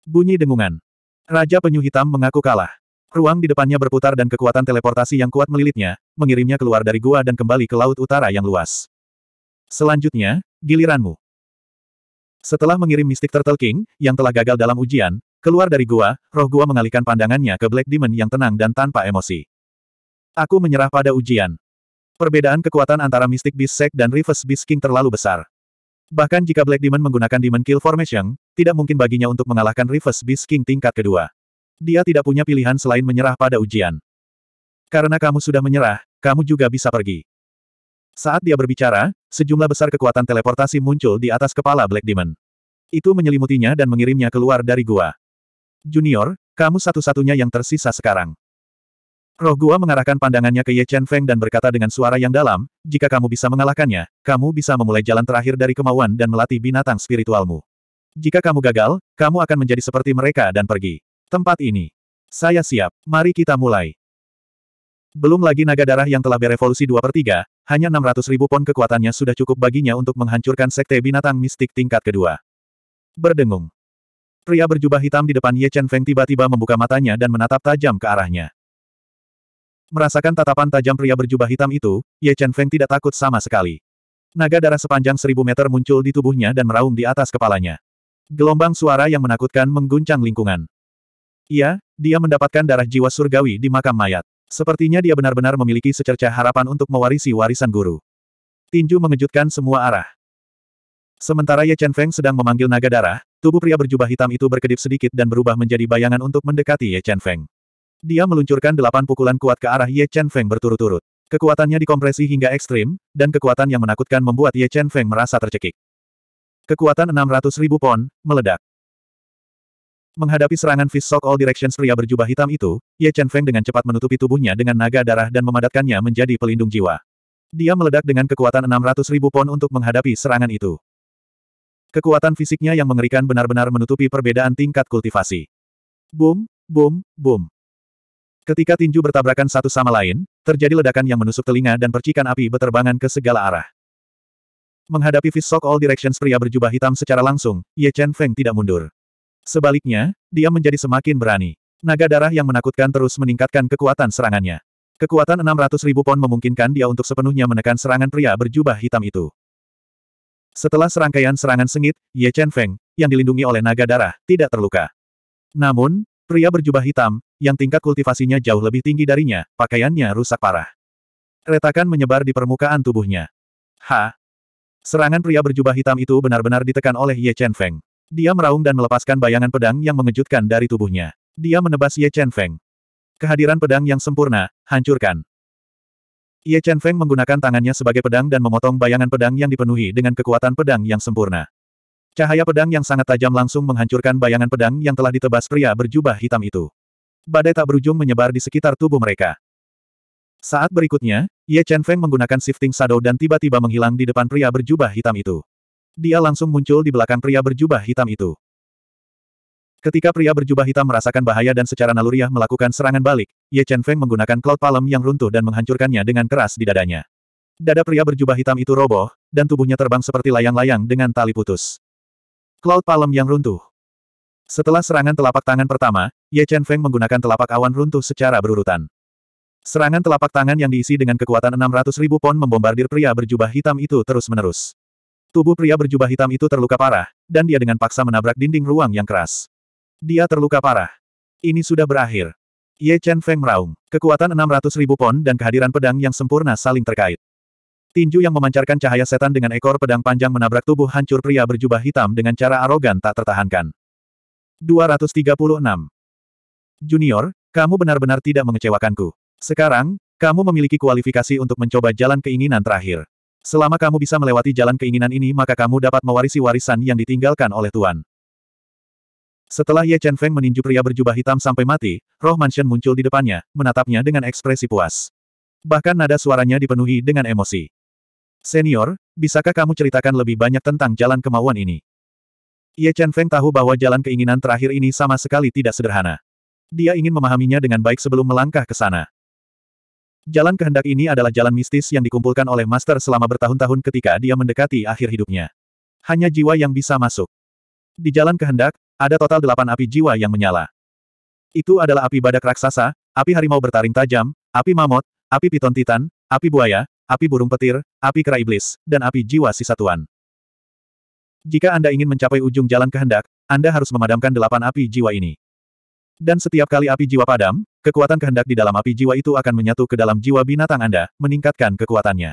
Bunyi dengungan. Raja Penyu Hitam mengaku kalah. Ruang di depannya berputar dan kekuatan teleportasi yang kuat melilitnya, mengirimnya keluar dari gua dan kembali ke laut utara yang luas. Selanjutnya, giliranmu. Setelah mengirim mistik Turtle King, yang telah gagal dalam ujian, keluar dari gua, roh gua mengalihkan pandangannya ke Black Demon yang tenang dan tanpa emosi. Aku menyerah pada ujian. Perbedaan kekuatan antara Mystic Beast Sect dan Reverse Beast King terlalu besar. Bahkan jika Black Demon menggunakan Demon Kill Formation, tidak mungkin baginya untuk mengalahkan Reverse Beast King tingkat kedua. Dia tidak punya pilihan selain menyerah pada ujian. Karena kamu sudah menyerah, kamu juga bisa pergi. Saat dia berbicara, sejumlah besar kekuatan teleportasi muncul di atas kepala Black Demon. Itu menyelimutinya dan mengirimnya keluar dari gua. Junior, kamu satu-satunya yang tersisa sekarang. Roh gua mengarahkan pandangannya ke Ye Chen Feng dan berkata dengan suara yang dalam, jika kamu bisa mengalahkannya, kamu bisa memulai jalan terakhir dari kemauan dan melatih binatang spiritualmu. Jika kamu gagal, kamu akan menjadi seperti mereka dan pergi. Tempat ini. Saya siap, mari kita mulai. Belum lagi naga darah yang telah berevolusi 2 per 3, hanya 600 ribu pon kekuatannya sudah cukup baginya untuk menghancurkan sekte binatang mistik tingkat kedua. Berdengung. Pria berjubah hitam di depan Ye Chen Feng tiba-tiba membuka matanya dan menatap tajam ke arahnya. Merasakan tatapan tajam pria berjubah hitam itu, Ye Chen Feng tidak takut sama sekali. Naga darah sepanjang seribu meter muncul di tubuhnya dan meraung di atas kepalanya. Gelombang suara yang menakutkan mengguncang lingkungan. Iya, dia mendapatkan darah jiwa surgawi di makam mayat. Sepertinya dia benar-benar memiliki secercah harapan untuk mewarisi warisan guru. Tinju mengejutkan semua arah. Sementara Ye Chen Feng sedang memanggil naga darah, tubuh pria berjubah hitam itu berkedip sedikit dan berubah menjadi bayangan untuk mendekati Ye Chen Feng. Dia meluncurkan delapan pukulan kuat ke arah Ye Chen Feng berturut-turut. Kekuatannya dikompresi hingga ekstrim, dan kekuatan yang menakutkan membuat Ye Chen Feng merasa tercekik. Kekuatan 600 ribu pon, meledak. Menghadapi serangan Fist Shock All Directions pria berjubah hitam itu, Ye Chen Feng dengan cepat menutupi tubuhnya dengan naga darah dan memadatkannya menjadi pelindung jiwa. Dia meledak dengan kekuatan 600 ribu pon untuk menghadapi serangan itu. Kekuatan fisiknya yang mengerikan benar-benar menutupi perbedaan tingkat kultivasi. Boom, boom, boom. Ketika tinju bertabrakan satu sama lain, terjadi ledakan yang menusuk telinga dan percikan api beterbangan ke segala arah. Menghadapi Fist Shock All Directions pria berjubah hitam secara langsung, Ye Chen Feng tidak mundur. Sebaliknya, dia menjadi semakin berani. Naga darah yang menakutkan terus meningkatkan kekuatan serangannya. Kekuatan 600 ribu pon memungkinkan dia untuk sepenuhnya menekan serangan pria berjubah hitam itu. Setelah serangkaian serangan sengit, Ye Chen Feng, yang dilindungi oleh naga darah, tidak terluka. Namun, pria berjubah hitam, yang tingkat kultivasinya jauh lebih tinggi darinya, pakaiannya rusak parah. Retakan menyebar di permukaan tubuhnya. Ha! Serangan pria berjubah hitam itu benar-benar ditekan oleh Ye Chen Feng. Dia meraung dan melepaskan bayangan pedang yang mengejutkan dari tubuhnya. Dia menebas Ye Chen Feng. Kehadiran pedang yang sempurna, hancurkan. Ye Chen Feng menggunakan tangannya sebagai pedang dan memotong bayangan pedang yang dipenuhi dengan kekuatan pedang yang sempurna. Cahaya pedang yang sangat tajam langsung menghancurkan bayangan pedang yang telah ditebas pria berjubah hitam itu. Badai tak berujung menyebar di sekitar tubuh mereka. Saat berikutnya, Ye Chen Feng menggunakan shifting shadow dan tiba-tiba menghilang di depan pria berjubah hitam itu dia langsung muncul di belakang pria berjubah hitam itu. Ketika pria berjubah hitam merasakan bahaya dan secara naluriah melakukan serangan balik, Ye Chen Feng menggunakan Cloud Palm yang runtuh dan menghancurkannya dengan keras di dadanya. Dada pria berjubah hitam itu roboh, dan tubuhnya terbang seperti layang-layang dengan tali putus. Cloud Palm yang runtuh. Setelah serangan telapak tangan pertama, Ye Chen Feng menggunakan telapak awan runtuh secara berurutan. Serangan telapak tangan yang diisi dengan kekuatan 600 ribu pon membombardir pria berjubah hitam itu terus-menerus. Tubuh pria berjubah hitam itu terluka parah, dan dia dengan paksa menabrak dinding ruang yang keras. Dia terluka parah. Ini sudah berakhir. Ye Chen Feng meraung. Kekuatan 600 ribu pon dan kehadiran pedang yang sempurna saling terkait. Tinju yang memancarkan cahaya setan dengan ekor pedang panjang menabrak tubuh hancur pria berjubah hitam dengan cara arogan tak tertahankan. 236. Junior, kamu benar-benar tidak mengecewakanku. Sekarang, kamu memiliki kualifikasi untuk mencoba jalan keinginan terakhir. Selama kamu bisa melewati jalan keinginan ini maka kamu dapat mewarisi warisan yang ditinggalkan oleh Tuan. Setelah Ye Chen Feng meninju pria berjubah hitam sampai mati, roh Mansion muncul di depannya, menatapnya dengan ekspresi puas. Bahkan nada suaranya dipenuhi dengan emosi. Senior, bisakah kamu ceritakan lebih banyak tentang jalan kemauan ini? Ye Chen Feng tahu bahwa jalan keinginan terakhir ini sama sekali tidak sederhana. Dia ingin memahaminya dengan baik sebelum melangkah ke sana. Jalan kehendak ini adalah jalan mistis yang dikumpulkan oleh Master selama bertahun-tahun ketika dia mendekati akhir hidupnya. Hanya jiwa yang bisa masuk. Di jalan kehendak, ada total delapan api jiwa yang menyala. Itu adalah api badak raksasa, api harimau bertaring tajam, api mamot, api piton titan, api buaya, api burung petir, api kera iblis, dan api jiwa sisa tuan. Jika Anda ingin mencapai ujung jalan kehendak, Anda harus memadamkan delapan api jiwa ini. Dan setiap kali api jiwa padam, kekuatan kehendak di dalam api jiwa itu akan menyatu ke dalam jiwa binatang Anda, meningkatkan kekuatannya.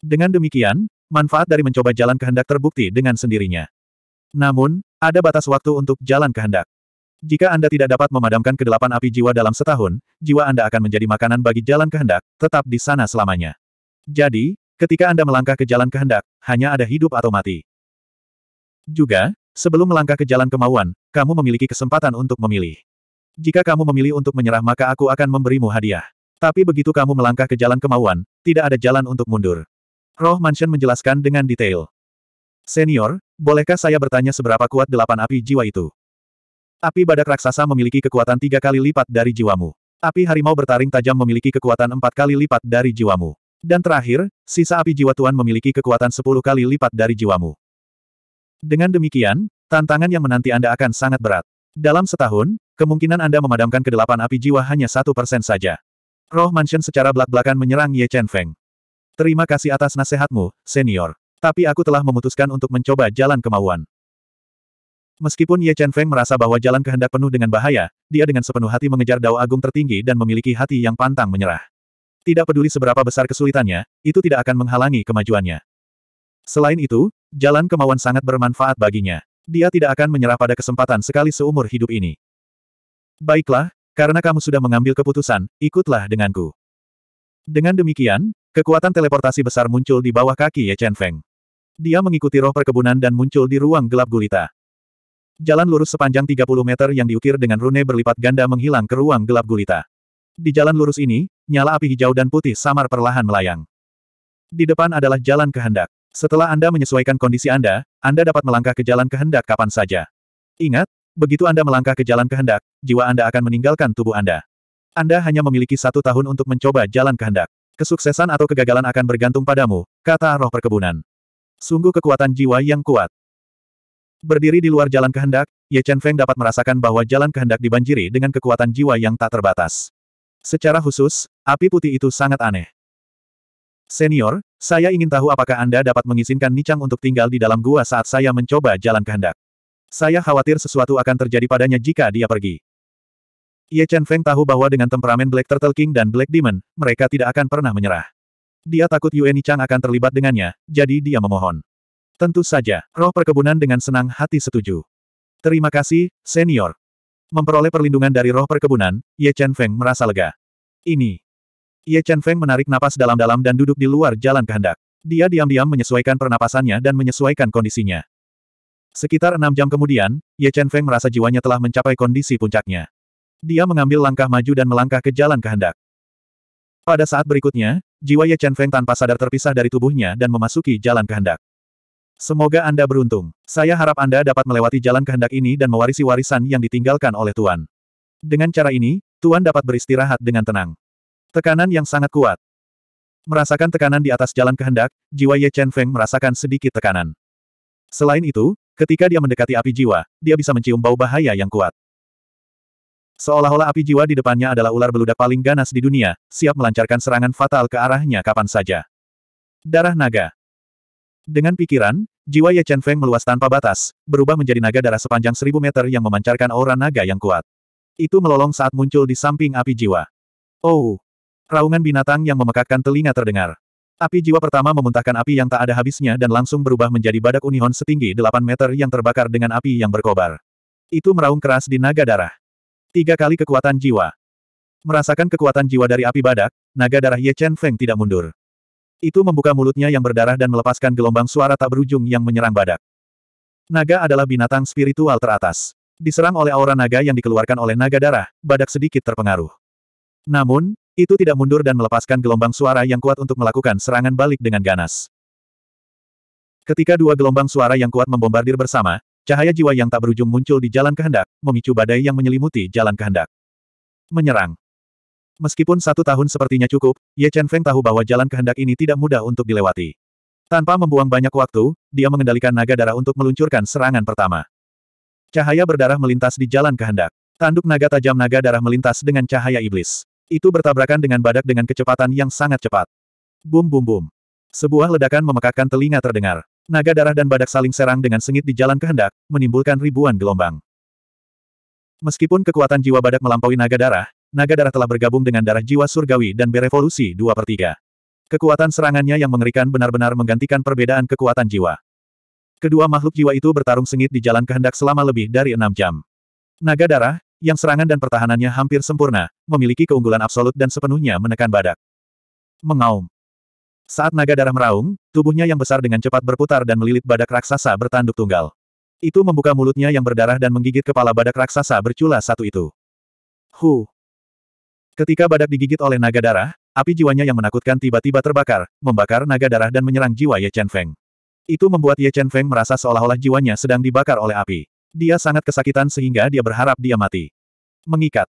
Dengan demikian, manfaat dari mencoba jalan kehendak terbukti dengan sendirinya. Namun, ada batas waktu untuk jalan kehendak. Jika Anda tidak dapat memadamkan kedelapan api jiwa dalam setahun, jiwa Anda akan menjadi makanan bagi jalan kehendak, tetap di sana selamanya. Jadi, ketika Anda melangkah ke jalan kehendak, hanya ada hidup atau mati. Juga, sebelum melangkah ke jalan kemauan, kamu memiliki kesempatan untuk memilih. Jika kamu memilih untuk menyerah maka aku akan memberimu hadiah. Tapi begitu kamu melangkah ke jalan kemauan, tidak ada jalan untuk mundur. Roh Mansion menjelaskan dengan detail. Senior, bolehkah saya bertanya seberapa kuat delapan api jiwa itu? Api badak raksasa memiliki kekuatan tiga kali lipat dari jiwamu. Api harimau bertaring tajam memiliki kekuatan empat kali lipat dari jiwamu. Dan terakhir, sisa api jiwa Tuan memiliki kekuatan sepuluh kali lipat dari jiwamu. Dengan demikian, tantangan yang menanti Anda akan sangat berat. Dalam setahun, Kemungkinan Anda memadamkan kedelapan api jiwa hanya satu persen saja. Roh Mansion secara belak-belakan menyerang Ye Chen Feng. Terima kasih atas nasihatmu, senior. Tapi aku telah memutuskan untuk mencoba jalan kemauan. Meskipun Ye Chen Feng merasa bahwa jalan kehendak penuh dengan bahaya, dia dengan sepenuh hati mengejar dao agung tertinggi dan memiliki hati yang pantang menyerah. Tidak peduli seberapa besar kesulitannya, itu tidak akan menghalangi kemajuannya. Selain itu, jalan kemauan sangat bermanfaat baginya. Dia tidak akan menyerah pada kesempatan sekali seumur hidup ini. Baiklah, karena kamu sudah mengambil keputusan, ikutlah denganku. Dengan demikian, kekuatan teleportasi besar muncul di bawah kaki Ye Chen Feng. Dia mengikuti roh perkebunan dan muncul di ruang gelap gulita. Jalan lurus sepanjang 30 meter yang diukir dengan rune berlipat ganda menghilang ke ruang gelap gulita. Di jalan lurus ini, nyala api hijau dan putih samar perlahan melayang. Di depan adalah jalan kehendak. Setelah Anda menyesuaikan kondisi Anda, Anda dapat melangkah ke jalan kehendak kapan saja. Ingat, Begitu Anda melangkah ke jalan kehendak, jiwa Anda akan meninggalkan tubuh Anda. Anda hanya memiliki satu tahun untuk mencoba jalan kehendak. Kesuksesan atau kegagalan akan bergantung padamu, kata roh perkebunan. Sungguh kekuatan jiwa yang kuat. Berdiri di luar jalan kehendak, Ye Chen Feng dapat merasakan bahwa jalan kehendak dibanjiri dengan kekuatan jiwa yang tak terbatas. Secara khusus, api putih itu sangat aneh. Senior, saya ingin tahu apakah Anda dapat mengizinkan Nichang untuk tinggal di dalam gua saat saya mencoba jalan kehendak. Saya khawatir sesuatu akan terjadi padanya jika dia pergi. Ye Chen Feng tahu bahwa dengan temperamen Black Turtle King dan Black Demon, mereka tidak akan pernah menyerah. Dia takut Yue Chang akan terlibat dengannya, jadi dia memohon. Tentu saja, roh perkebunan dengan senang hati setuju. Terima kasih, senior. Memperoleh perlindungan dari roh perkebunan, Ye Chen Feng merasa lega. Ini. Ye Chen Feng menarik napas dalam-dalam dan duduk di luar jalan kehendak. Dia diam-diam menyesuaikan pernapasannya dan menyesuaikan kondisinya. Sekitar enam jam kemudian, Ye Chen Feng merasa jiwanya telah mencapai kondisi puncaknya. Dia mengambil langkah maju dan melangkah ke jalan kehendak. Pada saat berikutnya, jiwa Ye Chen Feng tanpa sadar terpisah dari tubuhnya dan memasuki jalan kehendak. Semoga Anda beruntung. Saya harap Anda dapat melewati jalan kehendak ini dan mewarisi warisan yang ditinggalkan oleh Tuan. Dengan cara ini, Tuan dapat beristirahat dengan tenang. Tekanan yang sangat kuat. Merasakan tekanan di atas jalan kehendak, jiwa Ye Chen Feng merasakan sedikit tekanan. Selain itu, Ketika dia mendekati api jiwa, dia bisa mencium bau bahaya yang kuat. Seolah-olah api jiwa di depannya adalah ular beludak paling ganas di dunia, siap melancarkan serangan fatal ke arahnya kapan saja. Darah naga. Dengan pikiran, jiwa Ye Chen Feng meluas tanpa batas, berubah menjadi naga darah sepanjang seribu meter yang memancarkan aura naga yang kuat. Itu melolong saat muncul di samping api jiwa. Oh! Raungan binatang yang memekakkan telinga terdengar. Api jiwa pertama memuntahkan api yang tak ada habisnya dan langsung berubah menjadi badak unihon setinggi 8 meter yang terbakar dengan api yang berkobar. Itu meraung keras di naga darah. Tiga kali kekuatan jiwa. Merasakan kekuatan jiwa dari api badak, naga darah Ye Chen Feng tidak mundur. Itu membuka mulutnya yang berdarah dan melepaskan gelombang suara tak berujung yang menyerang badak. Naga adalah binatang spiritual teratas. Diserang oleh aura naga yang dikeluarkan oleh naga darah, badak sedikit terpengaruh. Namun, itu tidak mundur dan melepaskan gelombang suara yang kuat untuk melakukan serangan balik dengan ganas. Ketika dua gelombang suara yang kuat membombardir bersama, cahaya jiwa yang tak berujung muncul di jalan kehendak, memicu badai yang menyelimuti jalan kehendak. Menyerang. Meskipun satu tahun sepertinya cukup, Ye Chen Feng tahu bahwa jalan kehendak ini tidak mudah untuk dilewati. Tanpa membuang banyak waktu, dia mengendalikan naga darah untuk meluncurkan serangan pertama. Cahaya berdarah melintas di jalan kehendak. Tanduk naga tajam naga darah melintas dengan cahaya iblis. Itu bertabrakan dengan badak dengan kecepatan yang sangat cepat. Bum bum bum. Sebuah ledakan memekakkan telinga terdengar. Naga darah dan badak saling serang dengan sengit di jalan kehendak, menimbulkan ribuan gelombang. Meskipun kekuatan jiwa badak melampaui naga darah, naga darah telah bergabung dengan darah jiwa surgawi dan berevolusi dua per 3. Kekuatan serangannya yang mengerikan benar-benar menggantikan perbedaan kekuatan jiwa. Kedua makhluk jiwa itu bertarung sengit di jalan kehendak selama lebih dari enam jam. Naga darah, yang serangan dan pertahanannya hampir sempurna, memiliki keunggulan absolut dan sepenuhnya menekan badak. Mengaum. Saat naga darah meraung, tubuhnya yang besar dengan cepat berputar dan melilit badak raksasa bertanduk tunggal. Itu membuka mulutnya yang berdarah dan menggigit kepala badak raksasa bercula satu itu. Hu. Ketika badak digigit oleh naga darah, api jiwanya yang menakutkan tiba-tiba terbakar, membakar naga darah dan menyerang jiwa Ye Chen Feng. Itu membuat Ye Chen Feng merasa seolah-olah jiwanya sedang dibakar oleh api. Dia sangat kesakitan sehingga dia berharap dia mati. Mengikat.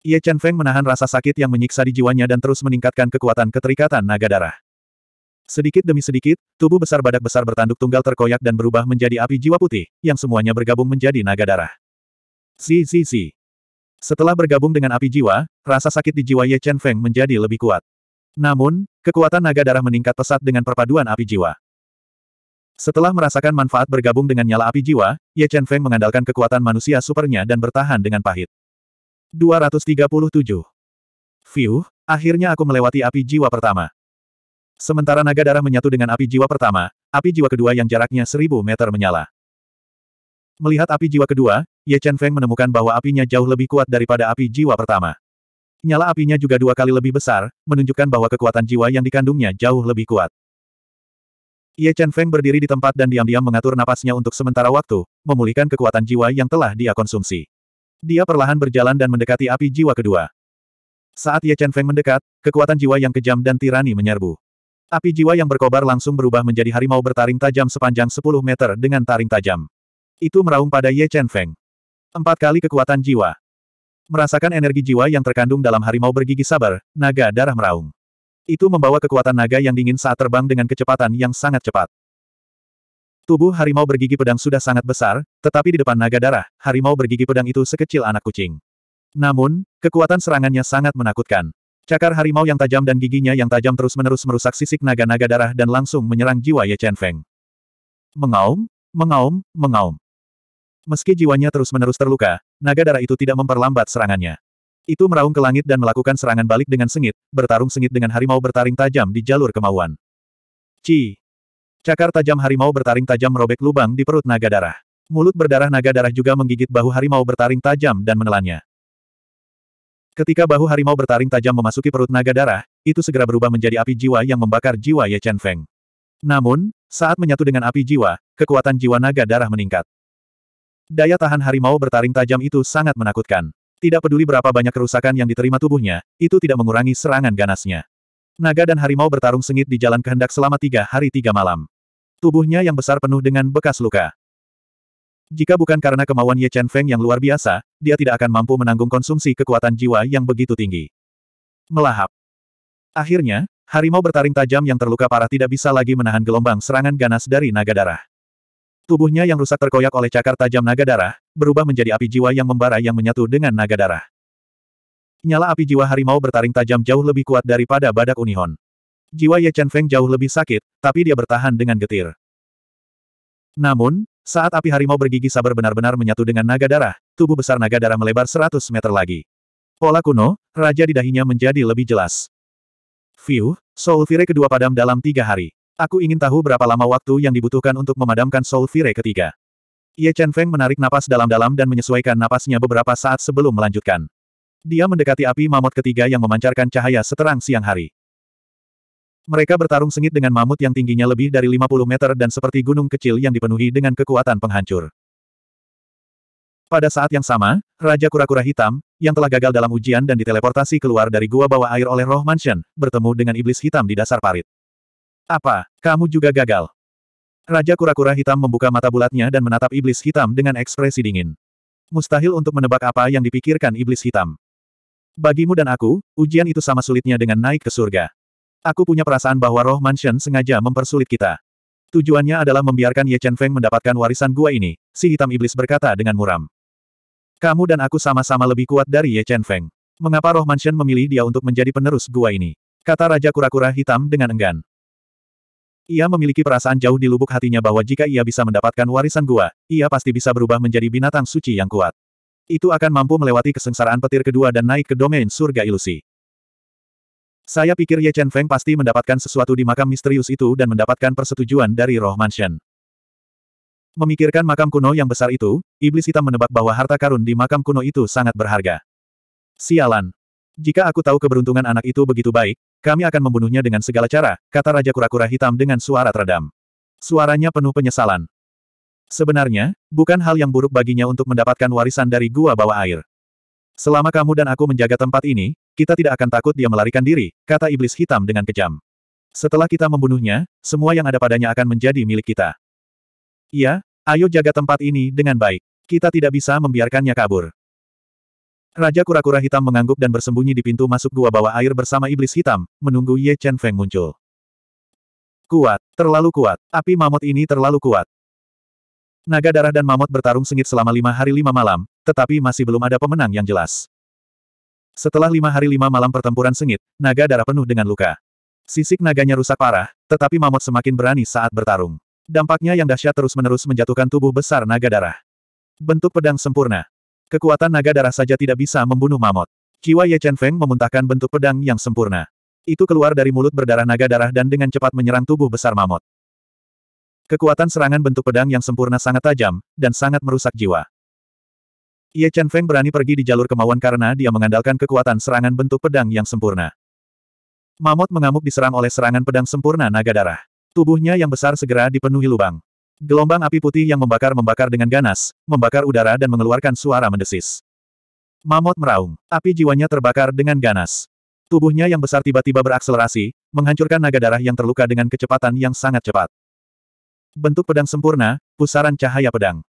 Ye Chen Feng menahan rasa sakit yang menyiksa di jiwanya dan terus meningkatkan kekuatan keterikatan naga darah. Sedikit demi sedikit, tubuh besar badak besar bertanduk tunggal terkoyak dan berubah menjadi api jiwa putih, yang semuanya bergabung menjadi naga darah. Si si si. Setelah bergabung dengan api jiwa, rasa sakit di jiwa Ye Chen Feng menjadi lebih kuat. Namun, kekuatan naga darah meningkat pesat dengan perpaduan api jiwa. Setelah merasakan manfaat bergabung dengan nyala api jiwa, Ye Chen Feng mengandalkan kekuatan manusia supernya dan bertahan dengan pahit. 237. View, akhirnya aku melewati api jiwa pertama. Sementara naga darah menyatu dengan api jiwa pertama, api jiwa kedua yang jaraknya seribu meter menyala. Melihat api jiwa kedua, Ye Chen Feng menemukan bahwa apinya jauh lebih kuat daripada api jiwa pertama. Nyala apinya juga dua kali lebih besar, menunjukkan bahwa kekuatan jiwa yang dikandungnya jauh lebih kuat. Ye Chen Feng berdiri di tempat dan diam-diam mengatur napasnya untuk sementara waktu, memulihkan kekuatan jiwa yang telah dia konsumsi. Dia perlahan berjalan dan mendekati api jiwa kedua. Saat Ye Chen Feng mendekat, kekuatan jiwa yang kejam dan tirani menyerbu. Api jiwa yang berkobar langsung berubah menjadi harimau bertaring tajam sepanjang 10 meter dengan taring tajam. Itu meraung pada Ye Chen Feng. Empat kali kekuatan jiwa. Merasakan energi jiwa yang terkandung dalam harimau bergigi sabar, naga darah meraung. Itu membawa kekuatan naga yang dingin saat terbang dengan kecepatan yang sangat cepat. Tubuh harimau bergigi pedang sudah sangat besar, tetapi di depan naga darah, harimau bergigi pedang itu sekecil anak kucing. Namun, kekuatan serangannya sangat menakutkan. Cakar harimau yang tajam dan giginya yang tajam terus-menerus merusak sisik naga-naga darah dan langsung menyerang jiwa Ye Chen Feng. Mengaum, mengaum, mengaum. Meski jiwanya terus-menerus terluka, naga darah itu tidak memperlambat serangannya. Itu meraung ke langit dan melakukan serangan balik dengan sengit, bertarung sengit dengan harimau bertaring tajam di jalur kemauan. Ci. Cakar tajam harimau bertaring tajam merobek lubang di perut naga darah. Mulut berdarah naga darah juga menggigit bahu harimau bertaring tajam dan menelannya. Ketika bahu harimau bertaring tajam memasuki perut naga darah, itu segera berubah menjadi api jiwa yang membakar jiwa Ye Chen Feng. Namun, saat menyatu dengan api jiwa, kekuatan jiwa naga darah meningkat. Daya tahan harimau bertaring tajam itu sangat menakutkan. Tidak peduli berapa banyak kerusakan yang diterima tubuhnya, itu tidak mengurangi serangan ganasnya. Naga dan harimau bertarung sengit di jalan kehendak selama tiga hari tiga malam. Tubuhnya yang besar penuh dengan bekas luka. Jika bukan karena kemauan Ye Chen Feng yang luar biasa, dia tidak akan mampu menanggung konsumsi kekuatan jiwa yang begitu tinggi. Melahap. Akhirnya, harimau bertaring tajam yang terluka parah tidak bisa lagi menahan gelombang serangan ganas dari naga darah. Tubuhnya yang rusak terkoyak oleh cakar tajam naga darah, berubah menjadi api jiwa yang membara yang menyatu dengan naga darah. Nyala api jiwa harimau bertaring tajam jauh lebih kuat daripada badak Unihon. Jiwa Ye Chen Feng jauh lebih sakit, tapi dia bertahan dengan getir. Namun, saat api harimau bergigi sabar benar-benar menyatu dengan naga darah, tubuh besar naga darah melebar 100 meter lagi. Pola kuno, raja di dahinya menjadi lebih jelas. View, Soul Fire kedua padam dalam tiga hari. Aku ingin tahu berapa lama waktu yang dibutuhkan untuk memadamkan Soul Fire ketiga. Ye Chen Feng menarik napas dalam-dalam dan menyesuaikan napasnya beberapa saat sebelum melanjutkan. Dia mendekati api mamut ketiga yang memancarkan cahaya seterang siang hari. Mereka bertarung sengit dengan mamut yang tingginya lebih dari 50 meter dan seperti gunung kecil yang dipenuhi dengan kekuatan penghancur. Pada saat yang sama, Raja Kura-Kura Hitam, yang telah gagal dalam ujian dan diteleportasi keluar dari gua bawah air oleh Roh Mansion, bertemu dengan iblis hitam di dasar parit. Apa, kamu juga gagal? Raja kura-kura hitam membuka mata bulatnya dan menatap iblis hitam dengan ekspresi dingin. Mustahil untuk menebak apa yang dipikirkan iblis hitam. Bagimu dan aku, ujian itu sama sulitnya dengan naik ke surga. Aku punya perasaan bahwa roh mansion sengaja mempersulit kita. Tujuannya adalah membiarkan Ye Chen Feng mendapatkan warisan gua ini, si hitam iblis berkata dengan muram. Kamu dan aku sama-sama lebih kuat dari Ye Chen Feng. Mengapa roh mansion memilih dia untuk menjadi penerus gua ini? Kata Raja Kura-Kura Hitam dengan enggan. Ia memiliki perasaan jauh di lubuk hatinya bahwa jika ia bisa mendapatkan warisan gua, ia pasti bisa berubah menjadi binatang suci yang kuat. Itu akan mampu melewati kesengsaraan petir kedua dan naik ke domain surga ilusi. Saya pikir Ye Chen Feng pasti mendapatkan sesuatu di makam misterius itu dan mendapatkan persetujuan dari Roh Mansion. Memikirkan makam kuno yang besar itu, iblis hitam menebak bahwa harta karun di makam kuno itu sangat berharga. Sialan, jika aku tahu keberuntungan anak itu begitu baik, kami akan membunuhnya dengan segala cara, kata Raja Kura-Kura Hitam dengan suara teredam. Suaranya penuh penyesalan. Sebenarnya, bukan hal yang buruk baginya untuk mendapatkan warisan dari gua bawah air. Selama kamu dan aku menjaga tempat ini, kita tidak akan takut dia melarikan diri, kata Iblis Hitam dengan kejam. Setelah kita membunuhnya, semua yang ada padanya akan menjadi milik kita. Iya, ayo jaga tempat ini dengan baik. Kita tidak bisa membiarkannya kabur. Raja kura-kura hitam mengangguk dan bersembunyi di pintu masuk gua bawah air bersama iblis hitam, menunggu Ye Chen Feng muncul. Kuat, terlalu kuat, api mamut ini terlalu kuat. Naga darah dan mamut bertarung sengit selama lima hari lima malam, tetapi masih belum ada pemenang yang jelas. Setelah lima hari lima malam pertempuran sengit, naga darah penuh dengan luka. Sisik naganya rusak parah, tetapi mamut semakin berani saat bertarung. Dampaknya yang dahsyat terus-menerus menjatuhkan tubuh besar naga darah. Bentuk pedang sempurna. Kekuatan naga darah saja tidak bisa membunuh mamot. Kiwa Ye Chen Feng memuntahkan bentuk pedang yang sempurna. Itu keluar dari mulut berdarah naga darah dan dengan cepat menyerang tubuh besar mamot. Kekuatan serangan bentuk pedang yang sempurna sangat tajam, dan sangat merusak jiwa. Ye Chen Feng berani pergi di jalur kemauan karena dia mengandalkan kekuatan serangan bentuk pedang yang sempurna. Mamot mengamuk diserang oleh serangan pedang sempurna naga darah. Tubuhnya yang besar segera dipenuhi lubang. Gelombang api putih yang membakar-membakar dengan ganas, membakar udara dan mengeluarkan suara mendesis. Mamot meraung. Api jiwanya terbakar dengan ganas. Tubuhnya yang besar tiba-tiba berakselerasi, menghancurkan naga darah yang terluka dengan kecepatan yang sangat cepat. Bentuk pedang sempurna, pusaran cahaya pedang.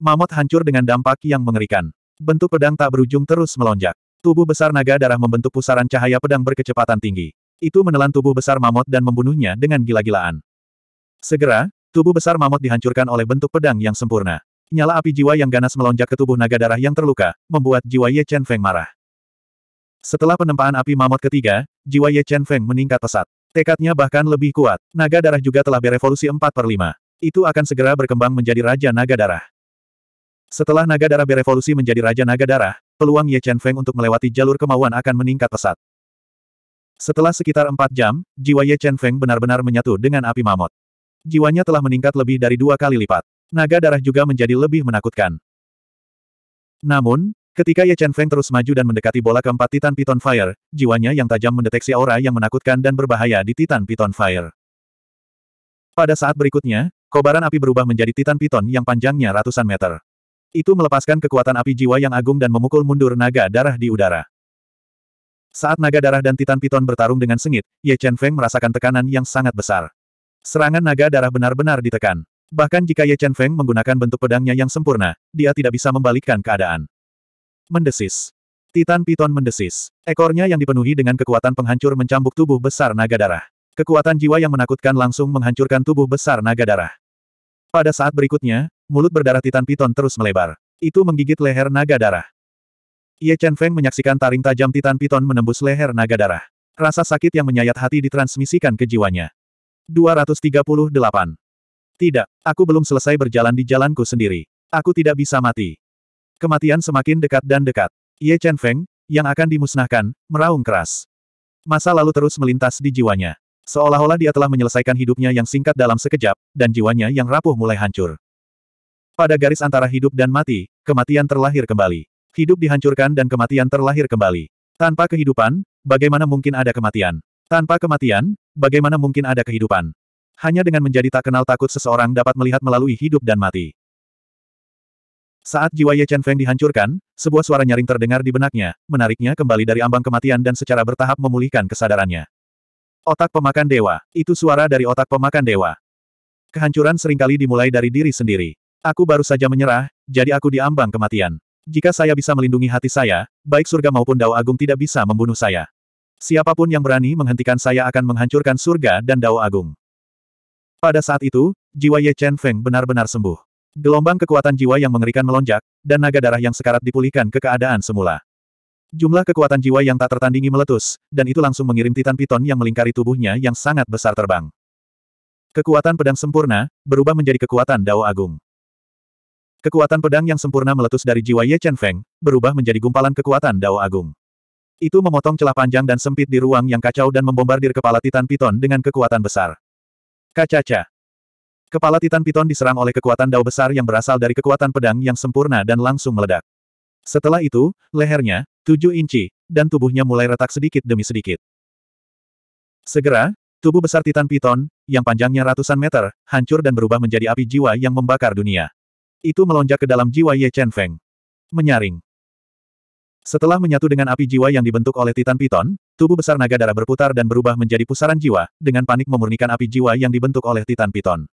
Mamot hancur dengan dampak yang mengerikan. Bentuk pedang tak berujung terus melonjak. Tubuh besar naga darah membentuk pusaran cahaya pedang berkecepatan tinggi. Itu menelan tubuh besar mamot dan membunuhnya dengan gila-gilaan. Segera, Tubuh besar mamut dihancurkan oleh bentuk pedang yang sempurna. Nyala api jiwa yang ganas melonjak ke tubuh naga darah yang terluka, membuat jiwa Ye Chen Feng marah. Setelah penempaan api mamut ketiga, jiwa Ye Chen Feng meningkat pesat. Tekadnya bahkan lebih kuat. Naga darah juga telah berevolusi 4 per 5. Itu akan segera berkembang menjadi Raja Naga Darah. Setelah naga darah berevolusi menjadi Raja Naga Darah, peluang Ye Chen Feng untuk melewati jalur kemauan akan meningkat pesat. Setelah sekitar empat jam, jiwa Ye Chen Feng benar-benar menyatu dengan api mamut. Jiwanya telah meningkat lebih dari dua kali lipat. Naga darah juga menjadi lebih menakutkan. Namun, ketika Ye Chen Feng terus maju dan mendekati bola keempat Titan Piton Fire, jiwanya yang tajam mendeteksi aura yang menakutkan dan berbahaya di Titan Piton Fire. Pada saat berikutnya, kobaran api berubah menjadi Titan Piton yang panjangnya ratusan meter. Itu melepaskan kekuatan api jiwa yang agung dan memukul mundur naga darah di udara. Saat naga darah dan Titan Piton bertarung dengan sengit, Ye Chen Feng merasakan tekanan yang sangat besar. Serangan naga darah benar-benar ditekan. Bahkan jika Ye Chen Feng menggunakan bentuk pedangnya yang sempurna, dia tidak bisa membalikkan keadaan. Mendesis. Titan Piton mendesis. Ekornya yang dipenuhi dengan kekuatan penghancur mencambuk tubuh besar naga darah. Kekuatan jiwa yang menakutkan langsung menghancurkan tubuh besar naga darah. Pada saat berikutnya, mulut berdarah Titan Piton terus melebar. Itu menggigit leher naga darah. Ye Chen Feng menyaksikan taring tajam Titan Piton menembus leher naga darah. Rasa sakit yang menyayat hati ditransmisikan ke jiwanya. 238. Tidak, aku belum selesai berjalan di jalanku sendiri. Aku tidak bisa mati. Kematian semakin dekat dan dekat. Ye Chen Feng, yang akan dimusnahkan, meraung keras. Masa lalu terus melintas di jiwanya. Seolah-olah dia telah menyelesaikan hidupnya yang singkat dalam sekejap, dan jiwanya yang rapuh mulai hancur. Pada garis antara hidup dan mati, kematian terlahir kembali. Hidup dihancurkan dan kematian terlahir kembali. Tanpa kehidupan, bagaimana mungkin ada kematian? Tanpa kematian, bagaimana mungkin ada kehidupan? Hanya dengan menjadi tak kenal takut seseorang dapat melihat melalui hidup dan mati. Saat jiwa Ye Chen Feng dihancurkan, sebuah suara nyaring terdengar di benaknya, menariknya kembali dari ambang kematian dan secara bertahap memulihkan kesadarannya. Otak pemakan dewa, itu suara dari otak pemakan dewa. Kehancuran seringkali dimulai dari diri sendiri. Aku baru saja menyerah, jadi aku di ambang kematian. Jika saya bisa melindungi hati saya, baik surga maupun dao agung tidak bisa membunuh saya. Siapapun yang berani menghentikan saya akan menghancurkan surga dan dao agung. Pada saat itu, jiwa Ye Chen Feng benar-benar sembuh. Gelombang kekuatan jiwa yang mengerikan melonjak, dan naga darah yang sekarat dipulihkan ke keadaan semula. Jumlah kekuatan jiwa yang tak tertandingi meletus, dan itu langsung mengirim Titan Piton yang melingkari tubuhnya yang sangat besar terbang. Kekuatan pedang sempurna, berubah menjadi kekuatan Dao Agung. Kekuatan pedang yang sempurna meletus dari jiwa Ye Chen Feng, berubah menjadi gumpalan kekuatan Dao Agung. Itu memotong celah panjang dan sempit di ruang yang kacau dan membombardir kepala Titan Piton dengan kekuatan besar. Kacaca. Kepala Titan Piton diserang oleh kekuatan dao besar yang berasal dari kekuatan pedang yang sempurna dan langsung meledak. Setelah itu, lehernya, tujuh inci, dan tubuhnya mulai retak sedikit demi sedikit. Segera, tubuh besar Titan Piton, yang panjangnya ratusan meter, hancur dan berubah menjadi api jiwa yang membakar dunia. Itu melonjak ke dalam jiwa Ye Chen Feng. Menyaring. Setelah menyatu dengan api jiwa yang dibentuk oleh Titan Piton, tubuh besar naga darah berputar dan berubah menjadi pusaran jiwa, dengan panik memurnikan api jiwa yang dibentuk oleh Titan Piton.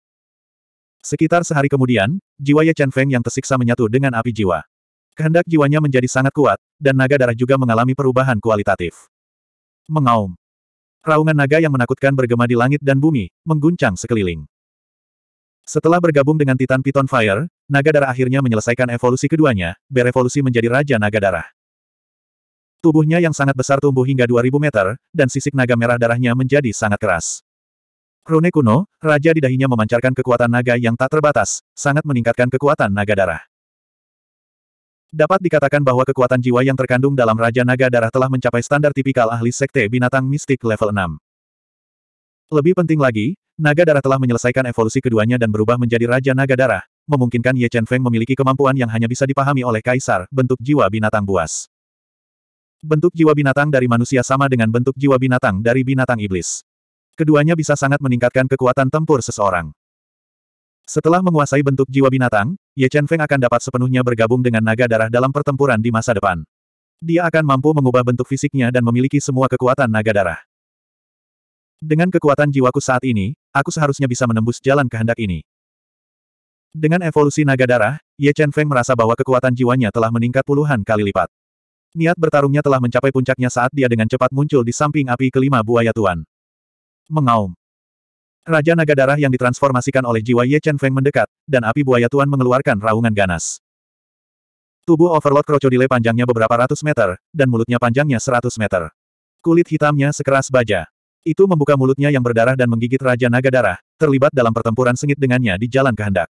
Sekitar sehari kemudian, jiwa Ye Chen Feng yang tersiksa menyatu dengan api jiwa. Kehendak jiwanya menjadi sangat kuat, dan naga darah juga mengalami perubahan kualitatif. Mengaum. Raungan naga yang menakutkan bergema di langit dan bumi, mengguncang sekeliling. Setelah bergabung dengan Titan Piton Fire, naga darah akhirnya menyelesaikan evolusi keduanya, berevolusi menjadi Raja Naga Darah. Tubuhnya yang sangat besar tumbuh hingga 2000 meter, dan sisik naga merah darahnya menjadi sangat keras. Rune kuno, raja di dahinya memancarkan kekuatan naga yang tak terbatas, sangat meningkatkan kekuatan naga darah. Dapat dikatakan bahwa kekuatan jiwa yang terkandung dalam Raja Naga Darah telah mencapai standar tipikal ahli sekte binatang mistik level 6. Lebih penting lagi, Naga Darah telah menyelesaikan evolusi keduanya dan berubah menjadi Raja Naga Darah, memungkinkan Ye Chen Feng memiliki kemampuan yang hanya bisa dipahami oleh Kaisar, bentuk jiwa binatang buas. Bentuk jiwa binatang dari manusia sama dengan bentuk jiwa binatang dari binatang iblis. Keduanya bisa sangat meningkatkan kekuatan tempur seseorang. Setelah menguasai bentuk jiwa binatang, Ye Chen Feng akan dapat sepenuhnya bergabung dengan naga darah dalam pertempuran di masa depan. Dia akan mampu mengubah bentuk fisiknya dan memiliki semua kekuatan naga darah. Dengan kekuatan jiwaku saat ini, aku seharusnya bisa menembus jalan kehendak ini. Dengan evolusi naga darah, Ye Chen Feng merasa bahwa kekuatan jiwanya telah meningkat puluhan kali lipat. Niat bertarungnya telah mencapai puncaknya saat dia dengan cepat muncul di samping api kelima buaya tuan. Mengaum. Raja naga darah yang ditransformasikan oleh jiwa Ye Chen Feng mendekat, dan api buaya tuan mengeluarkan raungan ganas. Tubuh Overlord Crocodile panjangnya beberapa ratus meter, dan mulutnya panjangnya seratus meter. Kulit hitamnya sekeras baja. Itu membuka mulutnya yang berdarah dan menggigit Raja Naga Darah, terlibat dalam pertempuran sengit dengannya di jalan kehendak.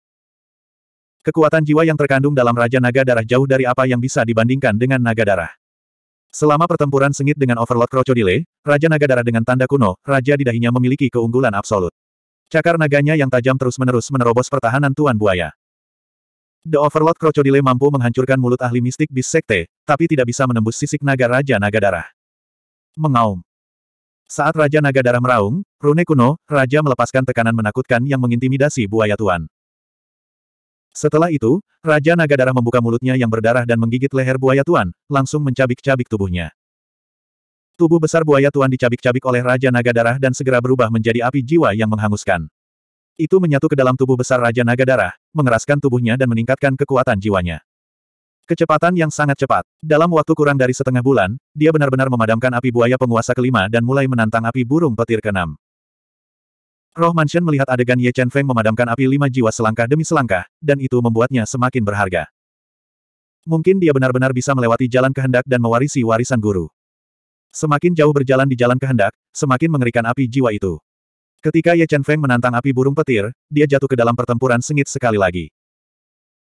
Kekuatan jiwa yang terkandung dalam Raja Naga Darah jauh dari apa yang bisa dibandingkan dengan Naga Darah. Selama pertempuran sengit dengan Overlord Crocodile, Raja Naga Darah dengan tanda kuno, Raja di dahinya memiliki keunggulan absolut. Cakar naganya yang tajam terus-menerus menerobos pertahanan Tuan Buaya. The Overlord Crocodile mampu menghancurkan mulut ahli mistik bis sekte, tapi tidak bisa menembus sisik naga Raja Naga Darah. Mengaum. Saat Raja Naga Darah meraung, rune kuno, Raja melepaskan tekanan menakutkan yang mengintimidasi buaya tuan. Setelah itu, Raja Naga Darah membuka mulutnya yang berdarah dan menggigit leher buaya tuan, langsung mencabik-cabik tubuhnya. Tubuh besar buaya tuan dicabik-cabik oleh Raja Naga Darah dan segera berubah menjadi api jiwa yang menghanguskan. Itu menyatu ke dalam tubuh besar Raja Naga Darah, mengeraskan tubuhnya dan meningkatkan kekuatan jiwanya. Kecepatan yang sangat cepat. Dalam waktu kurang dari setengah bulan, dia benar-benar memadamkan api buaya penguasa kelima dan mulai menantang api burung petir keenam. Roh Mansion melihat adegan Ye Chen Feng memadamkan api lima jiwa selangkah demi selangkah, dan itu membuatnya semakin berharga. Mungkin dia benar-benar bisa melewati jalan kehendak dan mewarisi warisan guru. Semakin jauh berjalan di jalan kehendak, semakin mengerikan api jiwa itu. Ketika Ye Chen Feng menantang api burung petir, dia jatuh ke dalam pertempuran sengit sekali lagi.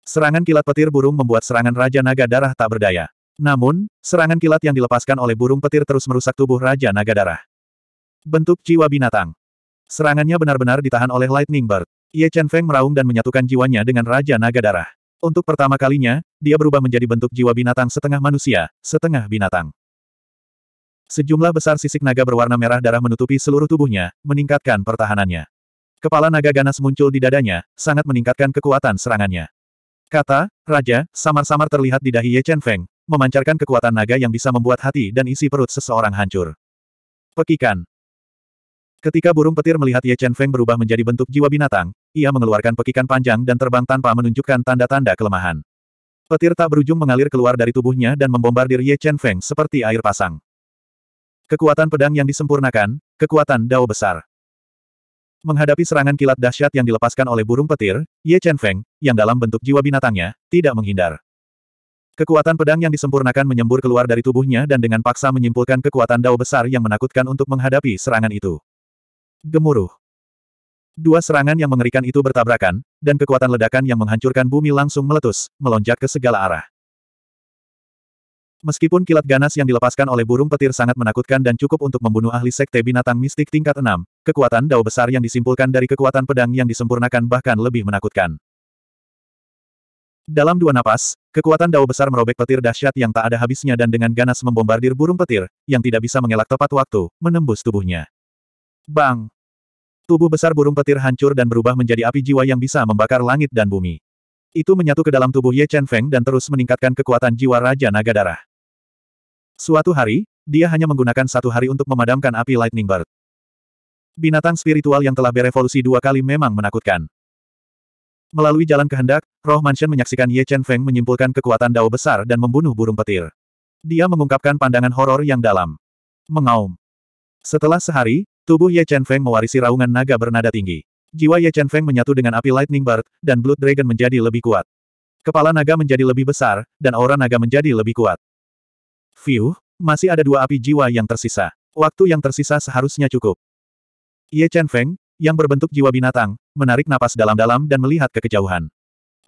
Serangan kilat petir burung membuat serangan Raja Naga Darah tak berdaya. Namun, serangan kilat yang dilepaskan oleh burung petir terus merusak tubuh Raja Naga Darah. Bentuk jiwa binatang. Serangannya benar-benar ditahan oleh Lightning Bird. Ye Chen Feng meraung dan menyatukan jiwanya dengan Raja Naga Darah. Untuk pertama kalinya, dia berubah menjadi bentuk jiwa binatang setengah manusia, setengah binatang. Sejumlah besar sisik naga berwarna merah darah menutupi seluruh tubuhnya, meningkatkan pertahanannya. Kepala naga ganas muncul di dadanya, sangat meningkatkan kekuatan serangannya. Kata, Raja, samar-samar terlihat di dahi Ye Chen Feng, memancarkan kekuatan naga yang bisa membuat hati dan isi perut seseorang hancur. Pekikan, Ketika burung petir melihat Ye Chen Feng berubah menjadi bentuk jiwa binatang, ia mengeluarkan pekikan panjang dan terbang tanpa menunjukkan tanda-tanda kelemahan. Petir tak berujung mengalir keluar dari tubuhnya dan membombardir Ye Chen Feng seperti air pasang. Kekuatan pedang yang disempurnakan, kekuatan dao besar. Menghadapi serangan kilat dahsyat yang dilepaskan oleh burung petir, Ye Chen Feng, yang dalam bentuk jiwa binatangnya, tidak menghindar. Kekuatan pedang yang disempurnakan menyembur keluar dari tubuhnya dan dengan paksa menyimpulkan kekuatan dao besar yang menakutkan untuk menghadapi serangan itu. Gemuruh. Dua serangan yang mengerikan itu bertabrakan, dan kekuatan ledakan yang menghancurkan bumi langsung meletus, melonjak ke segala arah. Meskipun kilat ganas yang dilepaskan oleh burung petir sangat menakutkan dan cukup untuk membunuh ahli sekte binatang mistik tingkat 6, kekuatan dao besar yang disimpulkan dari kekuatan pedang yang disempurnakan bahkan lebih menakutkan. Dalam dua napas, kekuatan dao besar merobek petir dahsyat yang tak ada habisnya dan dengan ganas membombardir burung petir, yang tidak bisa mengelak tepat waktu, menembus tubuhnya. Bang! Tubuh besar burung petir hancur dan berubah menjadi api jiwa yang bisa membakar langit dan bumi. Itu menyatu ke dalam tubuh Ye Chen Feng dan terus meningkatkan kekuatan jiwa Raja Naga Darah. Suatu hari, dia hanya menggunakan satu hari untuk memadamkan api Lightning Bird. Binatang spiritual yang telah berevolusi dua kali memang menakutkan. Melalui jalan kehendak, Roh Mansion menyaksikan Ye Chen Feng menyimpulkan kekuatan dao besar dan membunuh burung petir. Dia mengungkapkan pandangan horor yang dalam. Mengaum. Setelah sehari, Tubuh Ye Chen Feng mewarisi raungan naga bernada tinggi. Jiwa Ye Chen Feng menyatu dengan api Lightning Bird, dan Blood Dragon menjadi lebih kuat. Kepala naga menjadi lebih besar, dan aura naga menjadi lebih kuat. View, masih ada dua api jiwa yang tersisa. Waktu yang tersisa seharusnya cukup. Ye Chen Feng, yang berbentuk jiwa binatang, menarik napas dalam-dalam dan melihat ke kejauhan.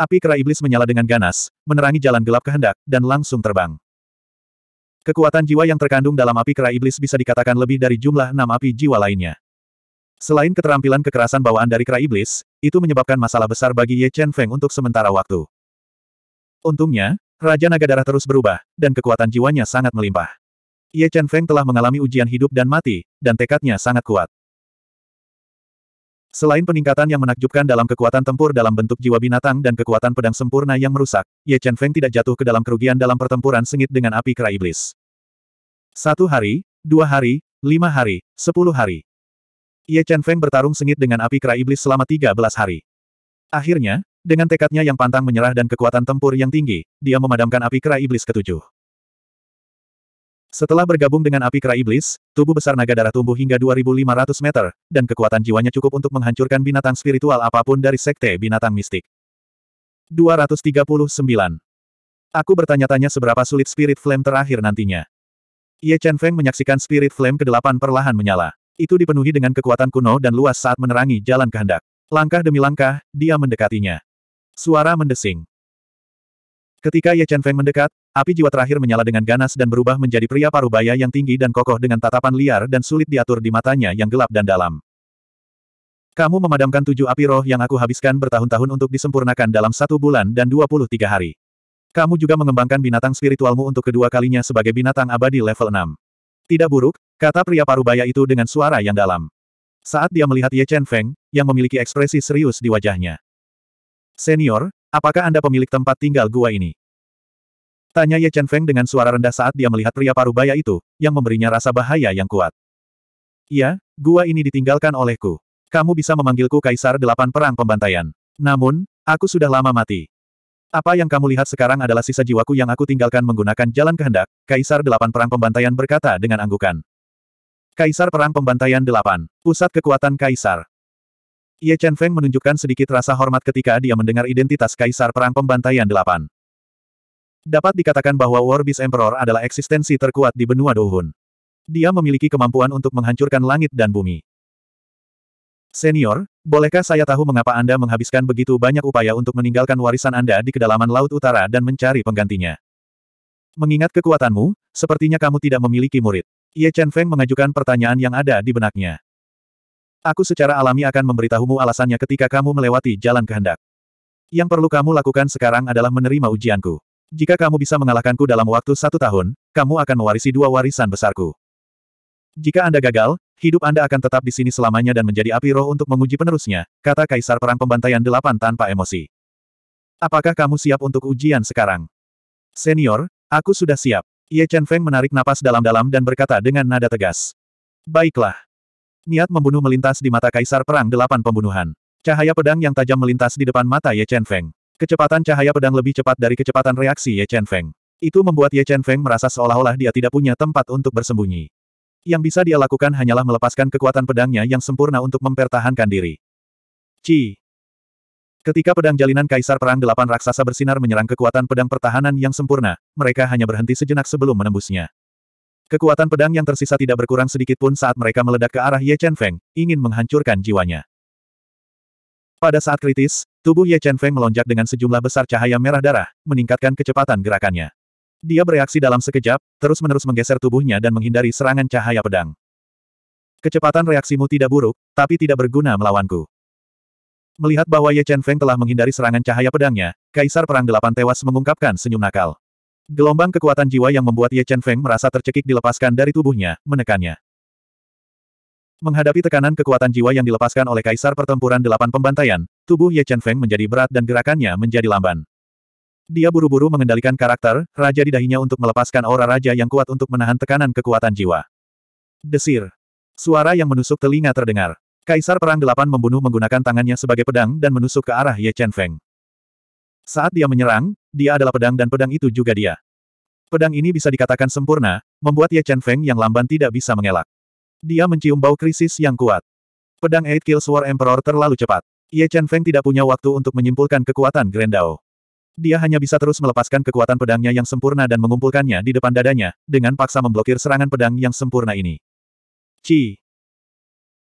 Api kera iblis menyala dengan ganas, menerangi jalan gelap kehendak, dan langsung terbang. Kekuatan jiwa yang terkandung dalam api kera iblis bisa dikatakan lebih dari jumlah enam api jiwa lainnya. Selain keterampilan kekerasan bawaan dari kera iblis, itu menyebabkan masalah besar bagi Ye Chen Feng untuk sementara waktu. Untungnya, Raja Naga Darah terus berubah, dan kekuatan jiwanya sangat melimpah. Ye Chen Feng telah mengalami ujian hidup dan mati, dan tekadnya sangat kuat. Selain peningkatan yang menakjubkan dalam kekuatan tempur dalam bentuk jiwa binatang dan kekuatan pedang sempurna yang merusak, Ye Chen Feng tidak jatuh ke dalam kerugian dalam pertempuran sengit dengan api kera iblis. Satu hari, dua hari, lima hari, sepuluh hari. Ye Chen Feng bertarung sengit dengan api kera iblis selama tiga belas hari. Akhirnya, dengan tekadnya yang pantang menyerah dan kekuatan tempur yang tinggi, dia memadamkan api kera iblis ketujuh. Setelah bergabung dengan api kera iblis, tubuh besar naga darah tumbuh hingga 2500 meter, dan kekuatan jiwanya cukup untuk menghancurkan binatang spiritual apapun dari sekte binatang mistik. 239. Aku bertanya-tanya seberapa sulit spirit flame terakhir nantinya. Ye Chen Feng menyaksikan spirit flame ke-8 perlahan menyala. Itu dipenuhi dengan kekuatan kuno dan luas saat menerangi jalan kehendak. Langkah demi langkah, dia mendekatinya. Suara mendesing. Ketika Ye Chen Feng mendekat, api jiwa terakhir menyala dengan ganas dan berubah menjadi pria parubaya yang tinggi dan kokoh dengan tatapan liar dan sulit diatur di matanya yang gelap dan dalam. Kamu memadamkan tujuh api roh yang aku habiskan bertahun-tahun untuk disempurnakan dalam satu bulan dan dua puluh tiga hari. Kamu juga mengembangkan binatang spiritualmu untuk kedua kalinya sebagai binatang abadi level enam. Tidak buruk, kata pria parubaya itu dengan suara yang dalam. Saat dia melihat Ye Chen Feng, yang memiliki ekspresi serius di wajahnya. Senior, Apakah Anda pemilik tempat tinggal gua ini? Tanya Ye Chen Feng dengan suara rendah saat dia melihat pria paruh baya itu, yang memberinya rasa bahaya yang kuat. Ya, gua ini ditinggalkan olehku. Kamu bisa memanggilku Kaisar Delapan Perang Pembantaian. Namun, aku sudah lama mati. Apa yang kamu lihat sekarang adalah sisa jiwaku yang aku tinggalkan menggunakan jalan kehendak, Kaisar Delapan Perang Pembantaian berkata dengan anggukan. Kaisar Perang Pembantaian Delapan, Pusat Kekuatan Kaisar. Ye Chen Feng menunjukkan sedikit rasa hormat ketika dia mendengar identitas Kaisar Perang Pembantaian Delapan. Dapat dikatakan bahwa Warbis Emperor adalah eksistensi terkuat di benua Douhun. Dia memiliki kemampuan untuk menghancurkan langit dan bumi. Senior, bolehkah saya tahu mengapa Anda menghabiskan begitu banyak upaya untuk meninggalkan warisan Anda di kedalaman Laut Utara dan mencari penggantinya? Mengingat kekuatanmu, sepertinya kamu tidak memiliki murid. Ye Chen Feng mengajukan pertanyaan yang ada di benaknya. Aku secara alami akan memberitahumu alasannya ketika kamu melewati jalan kehendak. Yang perlu kamu lakukan sekarang adalah menerima ujianku. Jika kamu bisa mengalahkanku dalam waktu satu tahun, kamu akan mewarisi dua warisan besarku. Jika Anda gagal, hidup Anda akan tetap di sini selamanya dan menjadi api roh untuk menguji penerusnya, kata Kaisar Perang Pembantaian Delapan tanpa emosi. Apakah kamu siap untuk ujian sekarang? Senior, aku sudah siap. Ye Chen Feng menarik napas dalam-dalam dan berkata dengan nada tegas. Baiklah. Niat membunuh melintas di mata Kaisar Perang Delapan Pembunuhan. Cahaya pedang yang tajam melintas di depan mata Ye Chen Feng. Kecepatan cahaya pedang lebih cepat dari kecepatan reaksi Ye Chen Feng. Itu membuat Ye Chen Feng merasa seolah-olah dia tidak punya tempat untuk bersembunyi. Yang bisa dia lakukan hanyalah melepaskan kekuatan pedangnya yang sempurna untuk mempertahankan diri. Ci. Ketika pedang jalinan Kaisar Perang Delapan Raksasa bersinar menyerang kekuatan pedang pertahanan yang sempurna, mereka hanya berhenti sejenak sebelum menembusnya. Kekuatan pedang yang tersisa tidak berkurang sedikit pun saat mereka meledak ke arah Ye Chen Feng, ingin menghancurkan jiwanya. Pada saat kritis, tubuh Ye Chen Feng melonjak dengan sejumlah besar cahaya merah darah, meningkatkan kecepatan gerakannya. Dia bereaksi dalam sekejap, terus-menerus menggeser tubuhnya dan menghindari serangan cahaya pedang. Kecepatan reaksimu tidak buruk, tapi tidak berguna melawanku. Melihat bahwa Ye Chen Feng telah menghindari serangan cahaya pedangnya, Kaisar Perang Delapan tewas mengungkapkan senyum nakal. Gelombang kekuatan jiwa yang membuat Ye Chen Feng merasa tercekik dilepaskan dari tubuhnya, menekannya. Menghadapi tekanan kekuatan jiwa yang dilepaskan oleh Kaisar Pertempuran Delapan Pembantaian, tubuh Ye Chen Feng menjadi berat dan gerakannya menjadi lamban. Dia buru-buru mengendalikan karakter, raja di dahinya untuk melepaskan aura raja yang kuat untuk menahan tekanan kekuatan jiwa. Desir. Suara yang menusuk telinga terdengar. Kaisar Perang Delapan membunuh menggunakan tangannya sebagai pedang dan menusuk ke arah Ye Chen Feng. Saat dia menyerang, dia adalah pedang dan pedang itu juga dia. Pedang ini bisa dikatakan sempurna, membuat Ye Chen Feng yang lamban tidak bisa mengelak. Dia mencium bau krisis yang kuat. Pedang Eight Kills War Emperor terlalu cepat. Ye Chen Feng tidak punya waktu untuk menyimpulkan kekuatan Grand Dao. Dia hanya bisa terus melepaskan kekuatan pedangnya yang sempurna dan mengumpulkannya di depan dadanya, dengan paksa memblokir serangan pedang yang sempurna ini. Ci!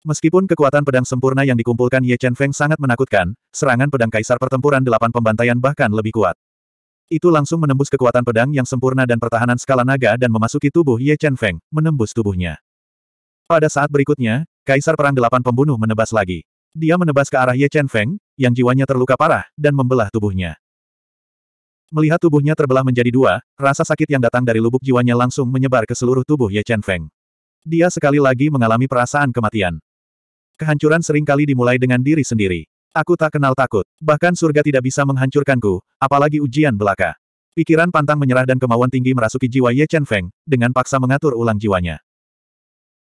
Meskipun kekuatan pedang sempurna yang dikumpulkan Ye Chen Feng sangat menakutkan, serangan pedang kaisar pertempuran delapan pembantaian bahkan lebih kuat. Itu langsung menembus kekuatan pedang yang sempurna dan pertahanan skala naga dan memasuki tubuh Ye Chen Feng, menembus tubuhnya. Pada saat berikutnya, Kaisar Perang Delapan Pembunuh menebas lagi. Dia menebas ke arah Ye Chen Feng, yang jiwanya terluka parah, dan membelah tubuhnya. Melihat tubuhnya terbelah menjadi dua, rasa sakit yang datang dari lubuk jiwanya langsung menyebar ke seluruh tubuh Ye Chen Feng. Dia sekali lagi mengalami perasaan kematian. Kehancuran seringkali dimulai dengan diri sendiri. Aku tak kenal takut. Bahkan surga tidak bisa menghancurkanku, apalagi ujian belaka. Pikiran pantang menyerah dan kemauan tinggi merasuki jiwa Ye Chen Feng, dengan paksa mengatur ulang jiwanya.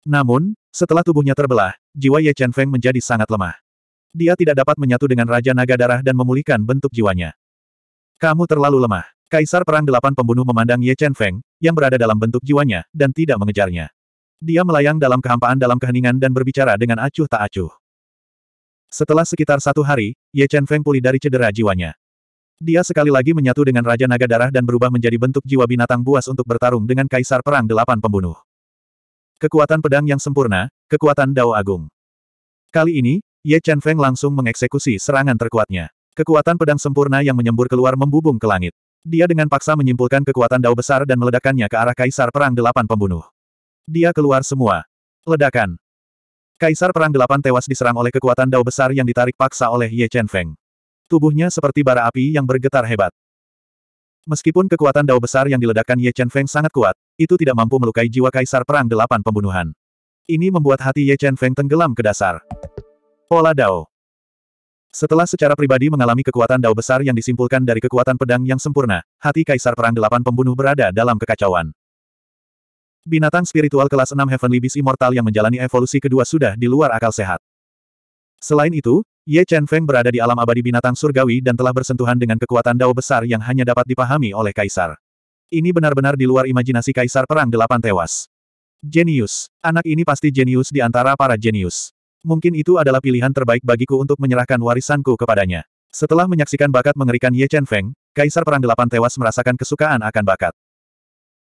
Namun, setelah tubuhnya terbelah, jiwa Ye Chen Feng menjadi sangat lemah. Dia tidak dapat menyatu dengan Raja Naga Darah dan memulihkan bentuk jiwanya. Kamu terlalu lemah. Kaisar Perang Delapan Pembunuh memandang Ye Chen Feng, yang berada dalam bentuk jiwanya, dan tidak mengejarnya. Dia melayang dalam kehampaan dalam keheningan dan berbicara dengan acuh tak acuh. Setelah sekitar satu hari, Ye Chen Feng pulih dari cedera jiwanya. Dia sekali lagi menyatu dengan Raja Naga Darah dan berubah menjadi bentuk jiwa binatang buas untuk bertarung dengan Kaisar Perang Delapan Pembunuh. Kekuatan pedang yang sempurna, kekuatan Dao Agung. Kali ini, Ye Chen Feng langsung mengeksekusi serangan terkuatnya. Kekuatan pedang sempurna yang menyembur keluar membubung ke langit. Dia dengan paksa menyimpulkan kekuatan Dao besar dan meledakkannya ke arah Kaisar Perang Delapan Pembunuh. Dia keluar semua. Ledakan. Kaisar Perang Delapan tewas diserang oleh kekuatan dao besar yang ditarik paksa oleh Ye Chen Feng. Tubuhnya seperti bara api yang bergetar hebat. Meskipun kekuatan dao besar yang diledakkan Ye Chen Feng sangat kuat, itu tidak mampu melukai jiwa Kaisar Perang Delapan Pembunuhan. Ini membuat hati Ye Chen Feng tenggelam ke dasar. Pola Dao Setelah secara pribadi mengalami kekuatan dao besar yang disimpulkan dari kekuatan pedang yang sempurna, hati Kaisar Perang Delapan Pembunuh berada dalam kekacauan. Binatang spiritual kelas 6 Heavenly Beast Immortal yang menjalani evolusi kedua sudah di luar akal sehat. Selain itu, Ye Chen Feng berada di alam abadi binatang surgawi dan telah bersentuhan dengan kekuatan dao besar yang hanya dapat dipahami oleh kaisar. Ini benar-benar di luar imajinasi kaisar perang delapan tewas. Genius. Anak ini pasti genius di antara para genius. Mungkin itu adalah pilihan terbaik bagiku untuk menyerahkan warisanku kepadanya. Setelah menyaksikan bakat mengerikan Ye Chen Feng, Kaisar Perang Delapan tewas merasakan kesukaan akan bakat.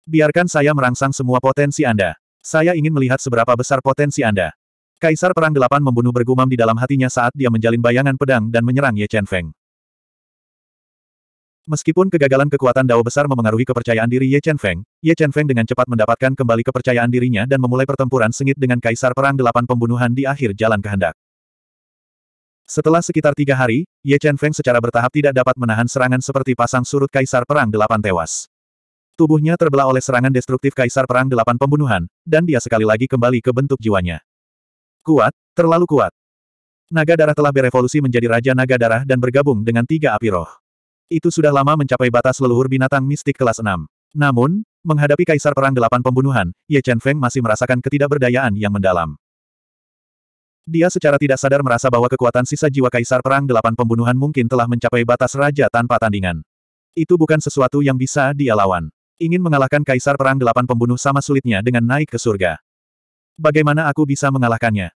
Biarkan saya merangsang semua potensi Anda. Saya ingin melihat seberapa besar potensi Anda. Kaisar Perang Delapan membunuh bergumam di dalam hatinya saat dia menjalin bayangan pedang dan menyerang Ye Chen Feng. Meskipun kegagalan kekuatan Dao besar memengaruhi kepercayaan diri Ye Chen Feng, Ye Chen Feng dengan cepat mendapatkan kembali kepercayaan dirinya dan memulai pertempuran sengit dengan Kaisar Perang Delapan Pembunuhan di akhir jalan kehendak. Setelah sekitar tiga hari, Ye Chen Feng secara bertahap tidak dapat menahan serangan seperti pasang surut Kaisar Perang Delapan tewas. Tubuhnya terbelah oleh serangan destruktif Kaisar Perang Delapan Pembunuhan, dan dia sekali lagi kembali ke bentuk jiwanya. Kuat, terlalu kuat. Naga darah telah berevolusi menjadi Raja Naga Darah dan bergabung dengan tiga api roh. Itu sudah lama mencapai batas leluhur binatang mistik kelas enam. Namun, menghadapi Kaisar Perang Delapan Pembunuhan, Ye Chen Feng masih merasakan ketidakberdayaan yang mendalam. Dia secara tidak sadar merasa bahwa kekuatan sisa jiwa Kaisar Perang Delapan Pembunuhan mungkin telah mencapai batas raja tanpa tandingan. Itu bukan sesuatu yang bisa dia lawan. Ingin mengalahkan kaisar perang delapan pembunuh sama sulitnya dengan naik ke surga. Bagaimana aku bisa mengalahkannya?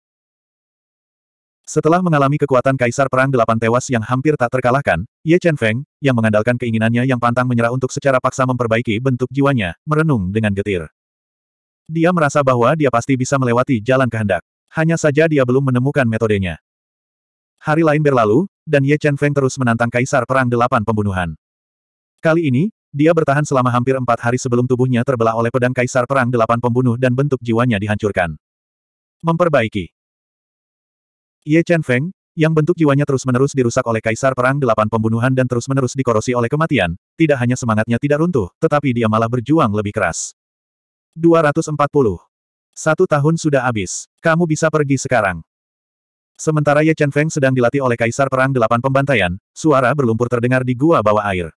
Setelah mengalami kekuatan kaisar perang delapan tewas yang hampir tak terkalahkan, Ye Chen Feng, yang mengandalkan keinginannya yang pantang menyerah untuk secara paksa memperbaiki bentuk jiwanya, merenung dengan getir. Dia merasa bahwa dia pasti bisa melewati jalan kehendak. Hanya saja dia belum menemukan metodenya. Hari lain berlalu, dan Ye Chen Feng terus menantang kaisar perang delapan pembunuhan. Kali ini, dia bertahan selama hampir empat hari sebelum tubuhnya terbelah oleh pedang Kaisar Perang Delapan Pembunuh dan bentuk jiwanya dihancurkan. Memperbaiki Ye Chen Feng, yang bentuk jiwanya terus-menerus dirusak oleh Kaisar Perang Delapan Pembunuhan dan terus-menerus dikorosi oleh kematian, tidak hanya semangatnya tidak runtuh, tetapi dia malah berjuang lebih keras. 240. Satu tahun sudah habis. Kamu bisa pergi sekarang. Sementara Ye Chen Feng sedang dilatih oleh Kaisar Perang Delapan Pembantaian, suara berlumpur terdengar di gua bawah air.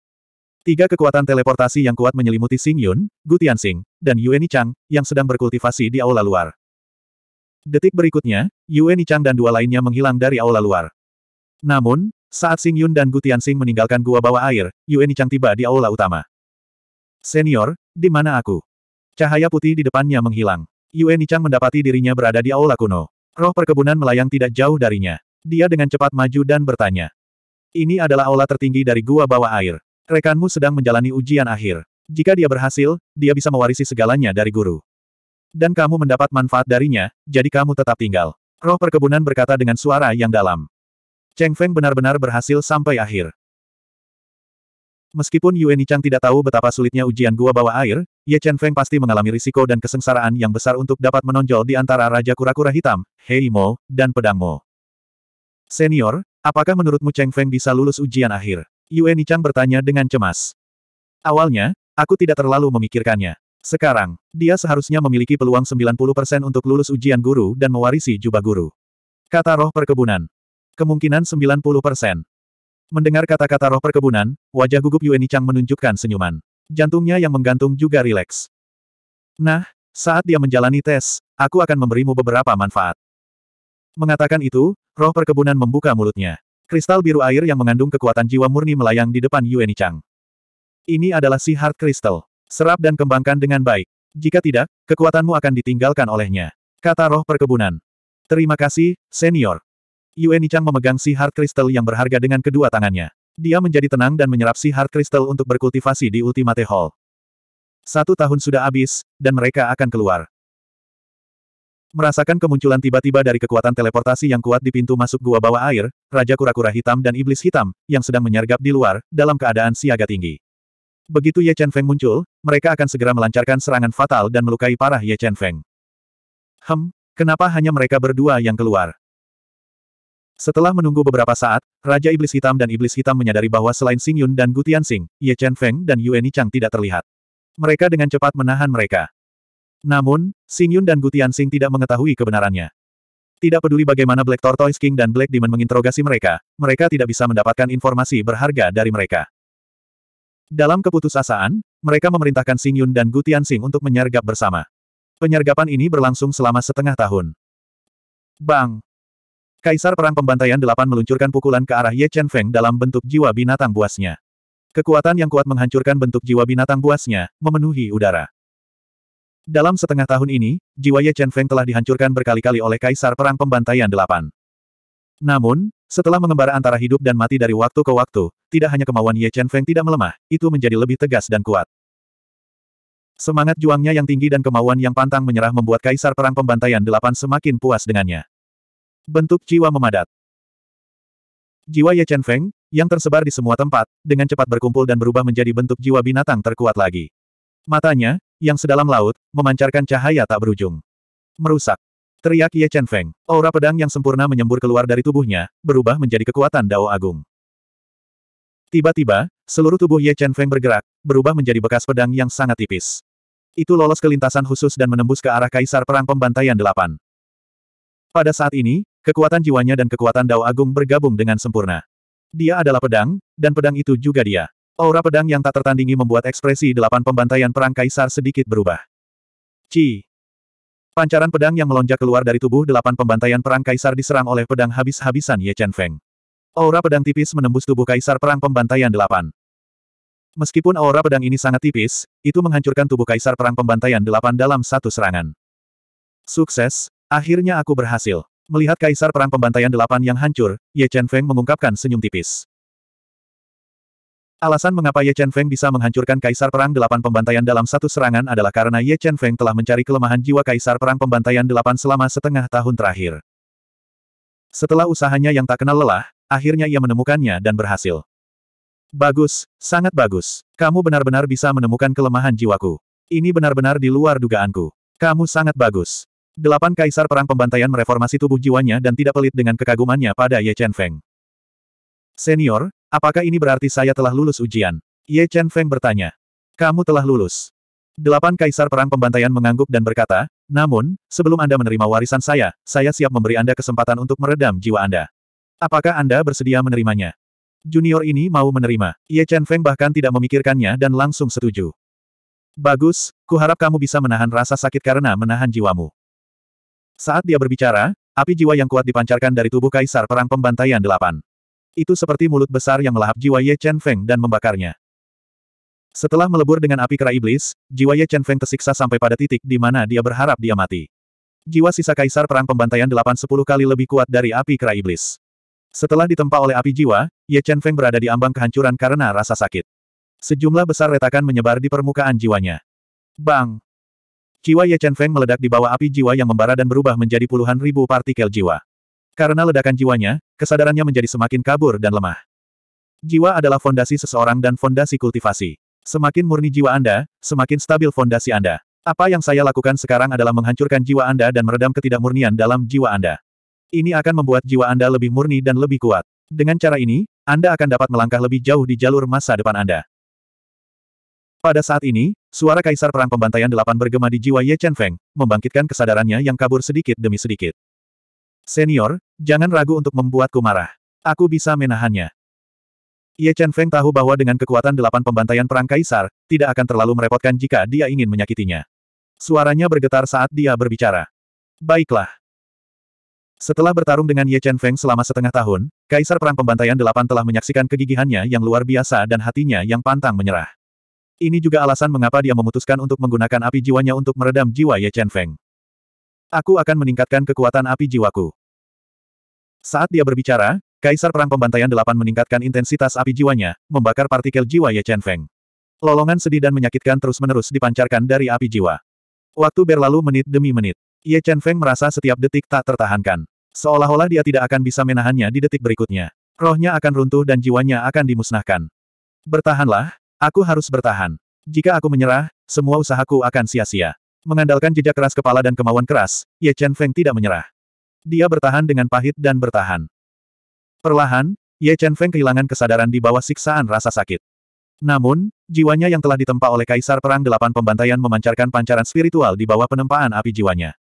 Tiga kekuatan teleportasi yang kuat menyelimuti Xing Yun, Gu Tianxing, dan Yue Nichang, yang sedang berkultivasi di aula luar. Detik berikutnya, Yue Nichang dan dua lainnya menghilang dari aula luar. Namun, saat Xing Yun dan Gu Tianxing meninggalkan gua bawah air, Yue Nichang tiba di aula utama. Senior, di mana aku? Cahaya putih di depannya menghilang. Yue Nichang mendapati dirinya berada di aula kuno. Roh perkebunan melayang tidak jauh darinya. Dia dengan cepat maju dan bertanya. Ini adalah aula tertinggi dari gua bawah air. Rekanmu sedang menjalani ujian akhir. Jika dia berhasil, dia bisa mewarisi segalanya dari guru. Dan kamu mendapat manfaat darinya, jadi kamu tetap tinggal. Roh perkebunan berkata dengan suara yang dalam. Cheng Feng benar-benar berhasil sampai akhir. Meskipun Yue Chang tidak tahu betapa sulitnya ujian gua bawah air, Ye Chen Feng pasti mengalami risiko dan kesengsaraan yang besar untuk dapat menonjol di antara Raja Kura-Kura Hitam, Hei Mo, dan Pedang Mo. Senior, apakah menurutmu Cheng Feng bisa lulus ujian akhir? Yue Nichan bertanya dengan cemas. Awalnya, aku tidak terlalu memikirkannya. Sekarang, dia seharusnya memiliki peluang 90% untuk lulus ujian guru dan mewarisi jubah guru. Kata roh perkebunan. Kemungkinan 90%. Mendengar kata-kata roh perkebunan, wajah gugup Yue Nichang menunjukkan senyuman. Jantungnya yang menggantung juga rileks. Nah, saat dia menjalani tes, aku akan memberimu beberapa manfaat. Mengatakan itu, roh perkebunan membuka mulutnya. Kristal biru air yang mengandung kekuatan jiwa murni melayang di depan Yueni Chang. Ini adalah si Heart Crystal. Serap dan kembangkan dengan baik. Jika tidak, kekuatanmu akan ditinggalkan olehnya. Kata roh perkebunan. Terima kasih, senior. Yueni Chang memegang si Heart Crystal yang berharga dengan kedua tangannya. Dia menjadi tenang dan menyerap si Heart Crystal untuk berkultivasi di Ultimate Hall. Satu tahun sudah habis, dan mereka akan keluar. Merasakan kemunculan tiba-tiba dari kekuatan teleportasi yang kuat di pintu masuk gua bawah air, Raja Kura-Kura Hitam dan Iblis Hitam, yang sedang menyergap di luar, dalam keadaan siaga tinggi. Begitu Ye Chen Feng muncul, mereka akan segera melancarkan serangan fatal dan melukai parah Ye Chen Feng. Hem, kenapa hanya mereka berdua yang keluar? Setelah menunggu beberapa saat, Raja Iblis Hitam dan Iblis Hitam menyadari bahwa selain Xing Yun dan Gu Sing, Ye Chen Feng dan Yue Chang tidak terlihat. Mereka dengan cepat menahan mereka. Namun, Xing Yun dan Gutian Sing tidak mengetahui kebenarannya. Tidak peduli bagaimana Black Tortoise King dan Black Demon menginterogasi mereka, mereka tidak bisa mendapatkan informasi berharga dari mereka. Dalam keputusasaan, mereka memerintahkan Xing Yun dan Gutian Sing untuk menyergap bersama. Penyergapan ini berlangsung selama setengah tahun. Bang! Kaisar Perang Pembantaian Delapan meluncurkan pukulan ke arah Ye Chen Feng dalam bentuk jiwa binatang buasnya. Kekuatan yang kuat menghancurkan bentuk jiwa binatang buasnya, memenuhi udara. Dalam setengah tahun ini, jiwa Ye Chen Feng telah dihancurkan berkali-kali oleh Kaisar Perang Pembantaian Delapan. Namun, setelah mengembara antara hidup dan mati dari waktu ke waktu, tidak hanya kemauan Ye Chen Feng tidak melemah, itu menjadi lebih tegas dan kuat. Semangat juangnya yang tinggi dan kemauan yang pantang menyerah membuat Kaisar Perang Pembantaian Delapan semakin puas dengannya. Bentuk jiwa memadat Jiwa Ye Chen Feng, yang tersebar di semua tempat, dengan cepat berkumpul dan berubah menjadi bentuk jiwa binatang terkuat lagi. Matanya, yang sedalam laut, memancarkan cahaya tak berujung. Merusak. Teriak Ye Chen Feng. Aura pedang yang sempurna menyembur keluar dari tubuhnya, berubah menjadi kekuatan Dao Agung. Tiba-tiba, seluruh tubuh Ye Chen Feng bergerak, berubah menjadi bekas pedang yang sangat tipis. Itu lolos ke lintasan khusus dan menembus ke arah Kaisar Perang Pembantaian Delapan. Pada saat ini, kekuatan jiwanya dan kekuatan Dao Agung bergabung dengan sempurna. Dia adalah pedang, dan pedang itu juga dia. Aura pedang yang tak tertandingi membuat ekspresi delapan pembantaian perang kaisar sedikit berubah. Ci. Pancaran pedang yang melonjak keluar dari tubuh delapan pembantaian perang kaisar diserang oleh pedang habis-habisan Ye Chen Feng. Aura pedang tipis menembus tubuh kaisar perang pembantaian delapan. Meskipun aura pedang ini sangat tipis, itu menghancurkan tubuh kaisar perang pembantaian delapan dalam satu serangan. Sukses, akhirnya aku berhasil. Melihat kaisar perang pembantaian delapan yang hancur, Ye Chen Feng mengungkapkan senyum tipis. Alasan mengapa Ye Chen Feng bisa menghancurkan Kaisar Perang Delapan Pembantaian dalam satu serangan adalah karena Ye Chen Feng telah mencari kelemahan jiwa Kaisar Perang Pembantaian Delapan selama setengah tahun terakhir. Setelah usahanya yang tak kenal lelah, akhirnya ia menemukannya dan berhasil. Bagus, sangat bagus. Kamu benar-benar bisa menemukan kelemahan jiwaku. Ini benar-benar di luar dugaanku. Kamu sangat bagus. Delapan Kaisar Perang Pembantaian mereformasi tubuh jiwanya dan tidak pelit dengan kekagumannya pada Ye Chen Feng. Senior, apakah ini berarti saya telah lulus ujian? Ye Chen Feng bertanya. Kamu telah lulus. Delapan kaisar perang pembantaian mengangguk dan berkata, namun, sebelum Anda menerima warisan saya, saya siap memberi Anda kesempatan untuk meredam jiwa Anda. Apakah Anda bersedia menerimanya? Junior ini mau menerima. Ye Chen Feng bahkan tidak memikirkannya dan langsung setuju. Bagus, kuharap kamu bisa menahan rasa sakit karena menahan jiwamu. Saat dia berbicara, api jiwa yang kuat dipancarkan dari tubuh kaisar perang pembantaian delapan. Itu seperti mulut besar yang melahap jiwa Ye Chen Feng dan membakarnya. Setelah melebur dengan api kera iblis, jiwa Ye Chen Feng tersiksa sampai pada titik di mana dia berharap dia mati. Jiwa sisa kaisar perang pembantaian delapan sepuluh kali lebih kuat dari api kera iblis. Setelah ditempa oleh api jiwa, Ye Chen Feng berada di ambang kehancuran karena rasa sakit. Sejumlah besar retakan menyebar di permukaan jiwanya. Bang! Jiwa Ye Chen Feng meledak di bawah api jiwa yang membara dan berubah menjadi puluhan ribu partikel jiwa. Karena ledakan jiwanya, kesadarannya menjadi semakin kabur dan lemah. Jiwa adalah fondasi seseorang dan fondasi kultivasi. Semakin murni jiwa Anda, semakin stabil fondasi Anda. Apa yang saya lakukan sekarang adalah menghancurkan jiwa Anda dan meredam ketidakmurnian dalam jiwa Anda. Ini akan membuat jiwa Anda lebih murni dan lebih kuat. Dengan cara ini, Anda akan dapat melangkah lebih jauh di jalur masa depan Anda. Pada saat ini, suara kaisar perang pembantaian delapan bergema di jiwa Ye Chen Feng, membangkitkan kesadarannya yang kabur sedikit demi sedikit. Senior, jangan ragu untuk membuatku marah. Aku bisa menahannya. Ye Chen Feng tahu bahwa dengan kekuatan delapan pembantaian perang kaisar, tidak akan terlalu merepotkan jika dia ingin menyakitinya. Suaranya bergetar saat dia berbicara. Baiklah. Setelah bertarung dengan Ye Chen Feng selama setengah tahun, Kaisar Perang Pembantaian Delapan telah menyaksikan kegigihannya yang luar biasa dan hatinya yang pantang menyerah. Ini juga alasan mengapa dia memutuskan untuk menggunakan api jiwanya untuk meredam jiwa Ye Chen Feng. Aku akan meningkatkan kekuatan api jiwaku. Saat dia berbicara, Kaisar Perang Pembantaian Delapan meningkatkan intensitas api jiwanya, membakar partikel jiwa Ye Chen Feng. Lolongan sedih dan menyakitkan terus-menerus dipancarkan dari api jiwa. Waktu berlalu menit demi menit. Ye Chen Feng merasa setiap detik tak tertahankan. Seolah-olah dia tidak akan bisa menahannya di detik berikutnya. Rohnya akan runtuh dan jiwanya akan dimusnahkan. Bertahanlah, aku harus bertahan. Jika aku menyerah, semua usahaku akan sia-sia. Mengandalkan jejak keras kepala dan kemauan keras, Ye Chen Feng tidak menyerah. Dia bertahan dengan pahit dan bertahan. Perlahan, Ye Chen Feng kehilangan kesadaran di bawah siksaan rasa sakit. Namun, jiwanya yang telah ditempa oleh Kaisar Perang Delapan Pembantaian memancarkan pancaran spiritual di bawah penempaan api jiwanya.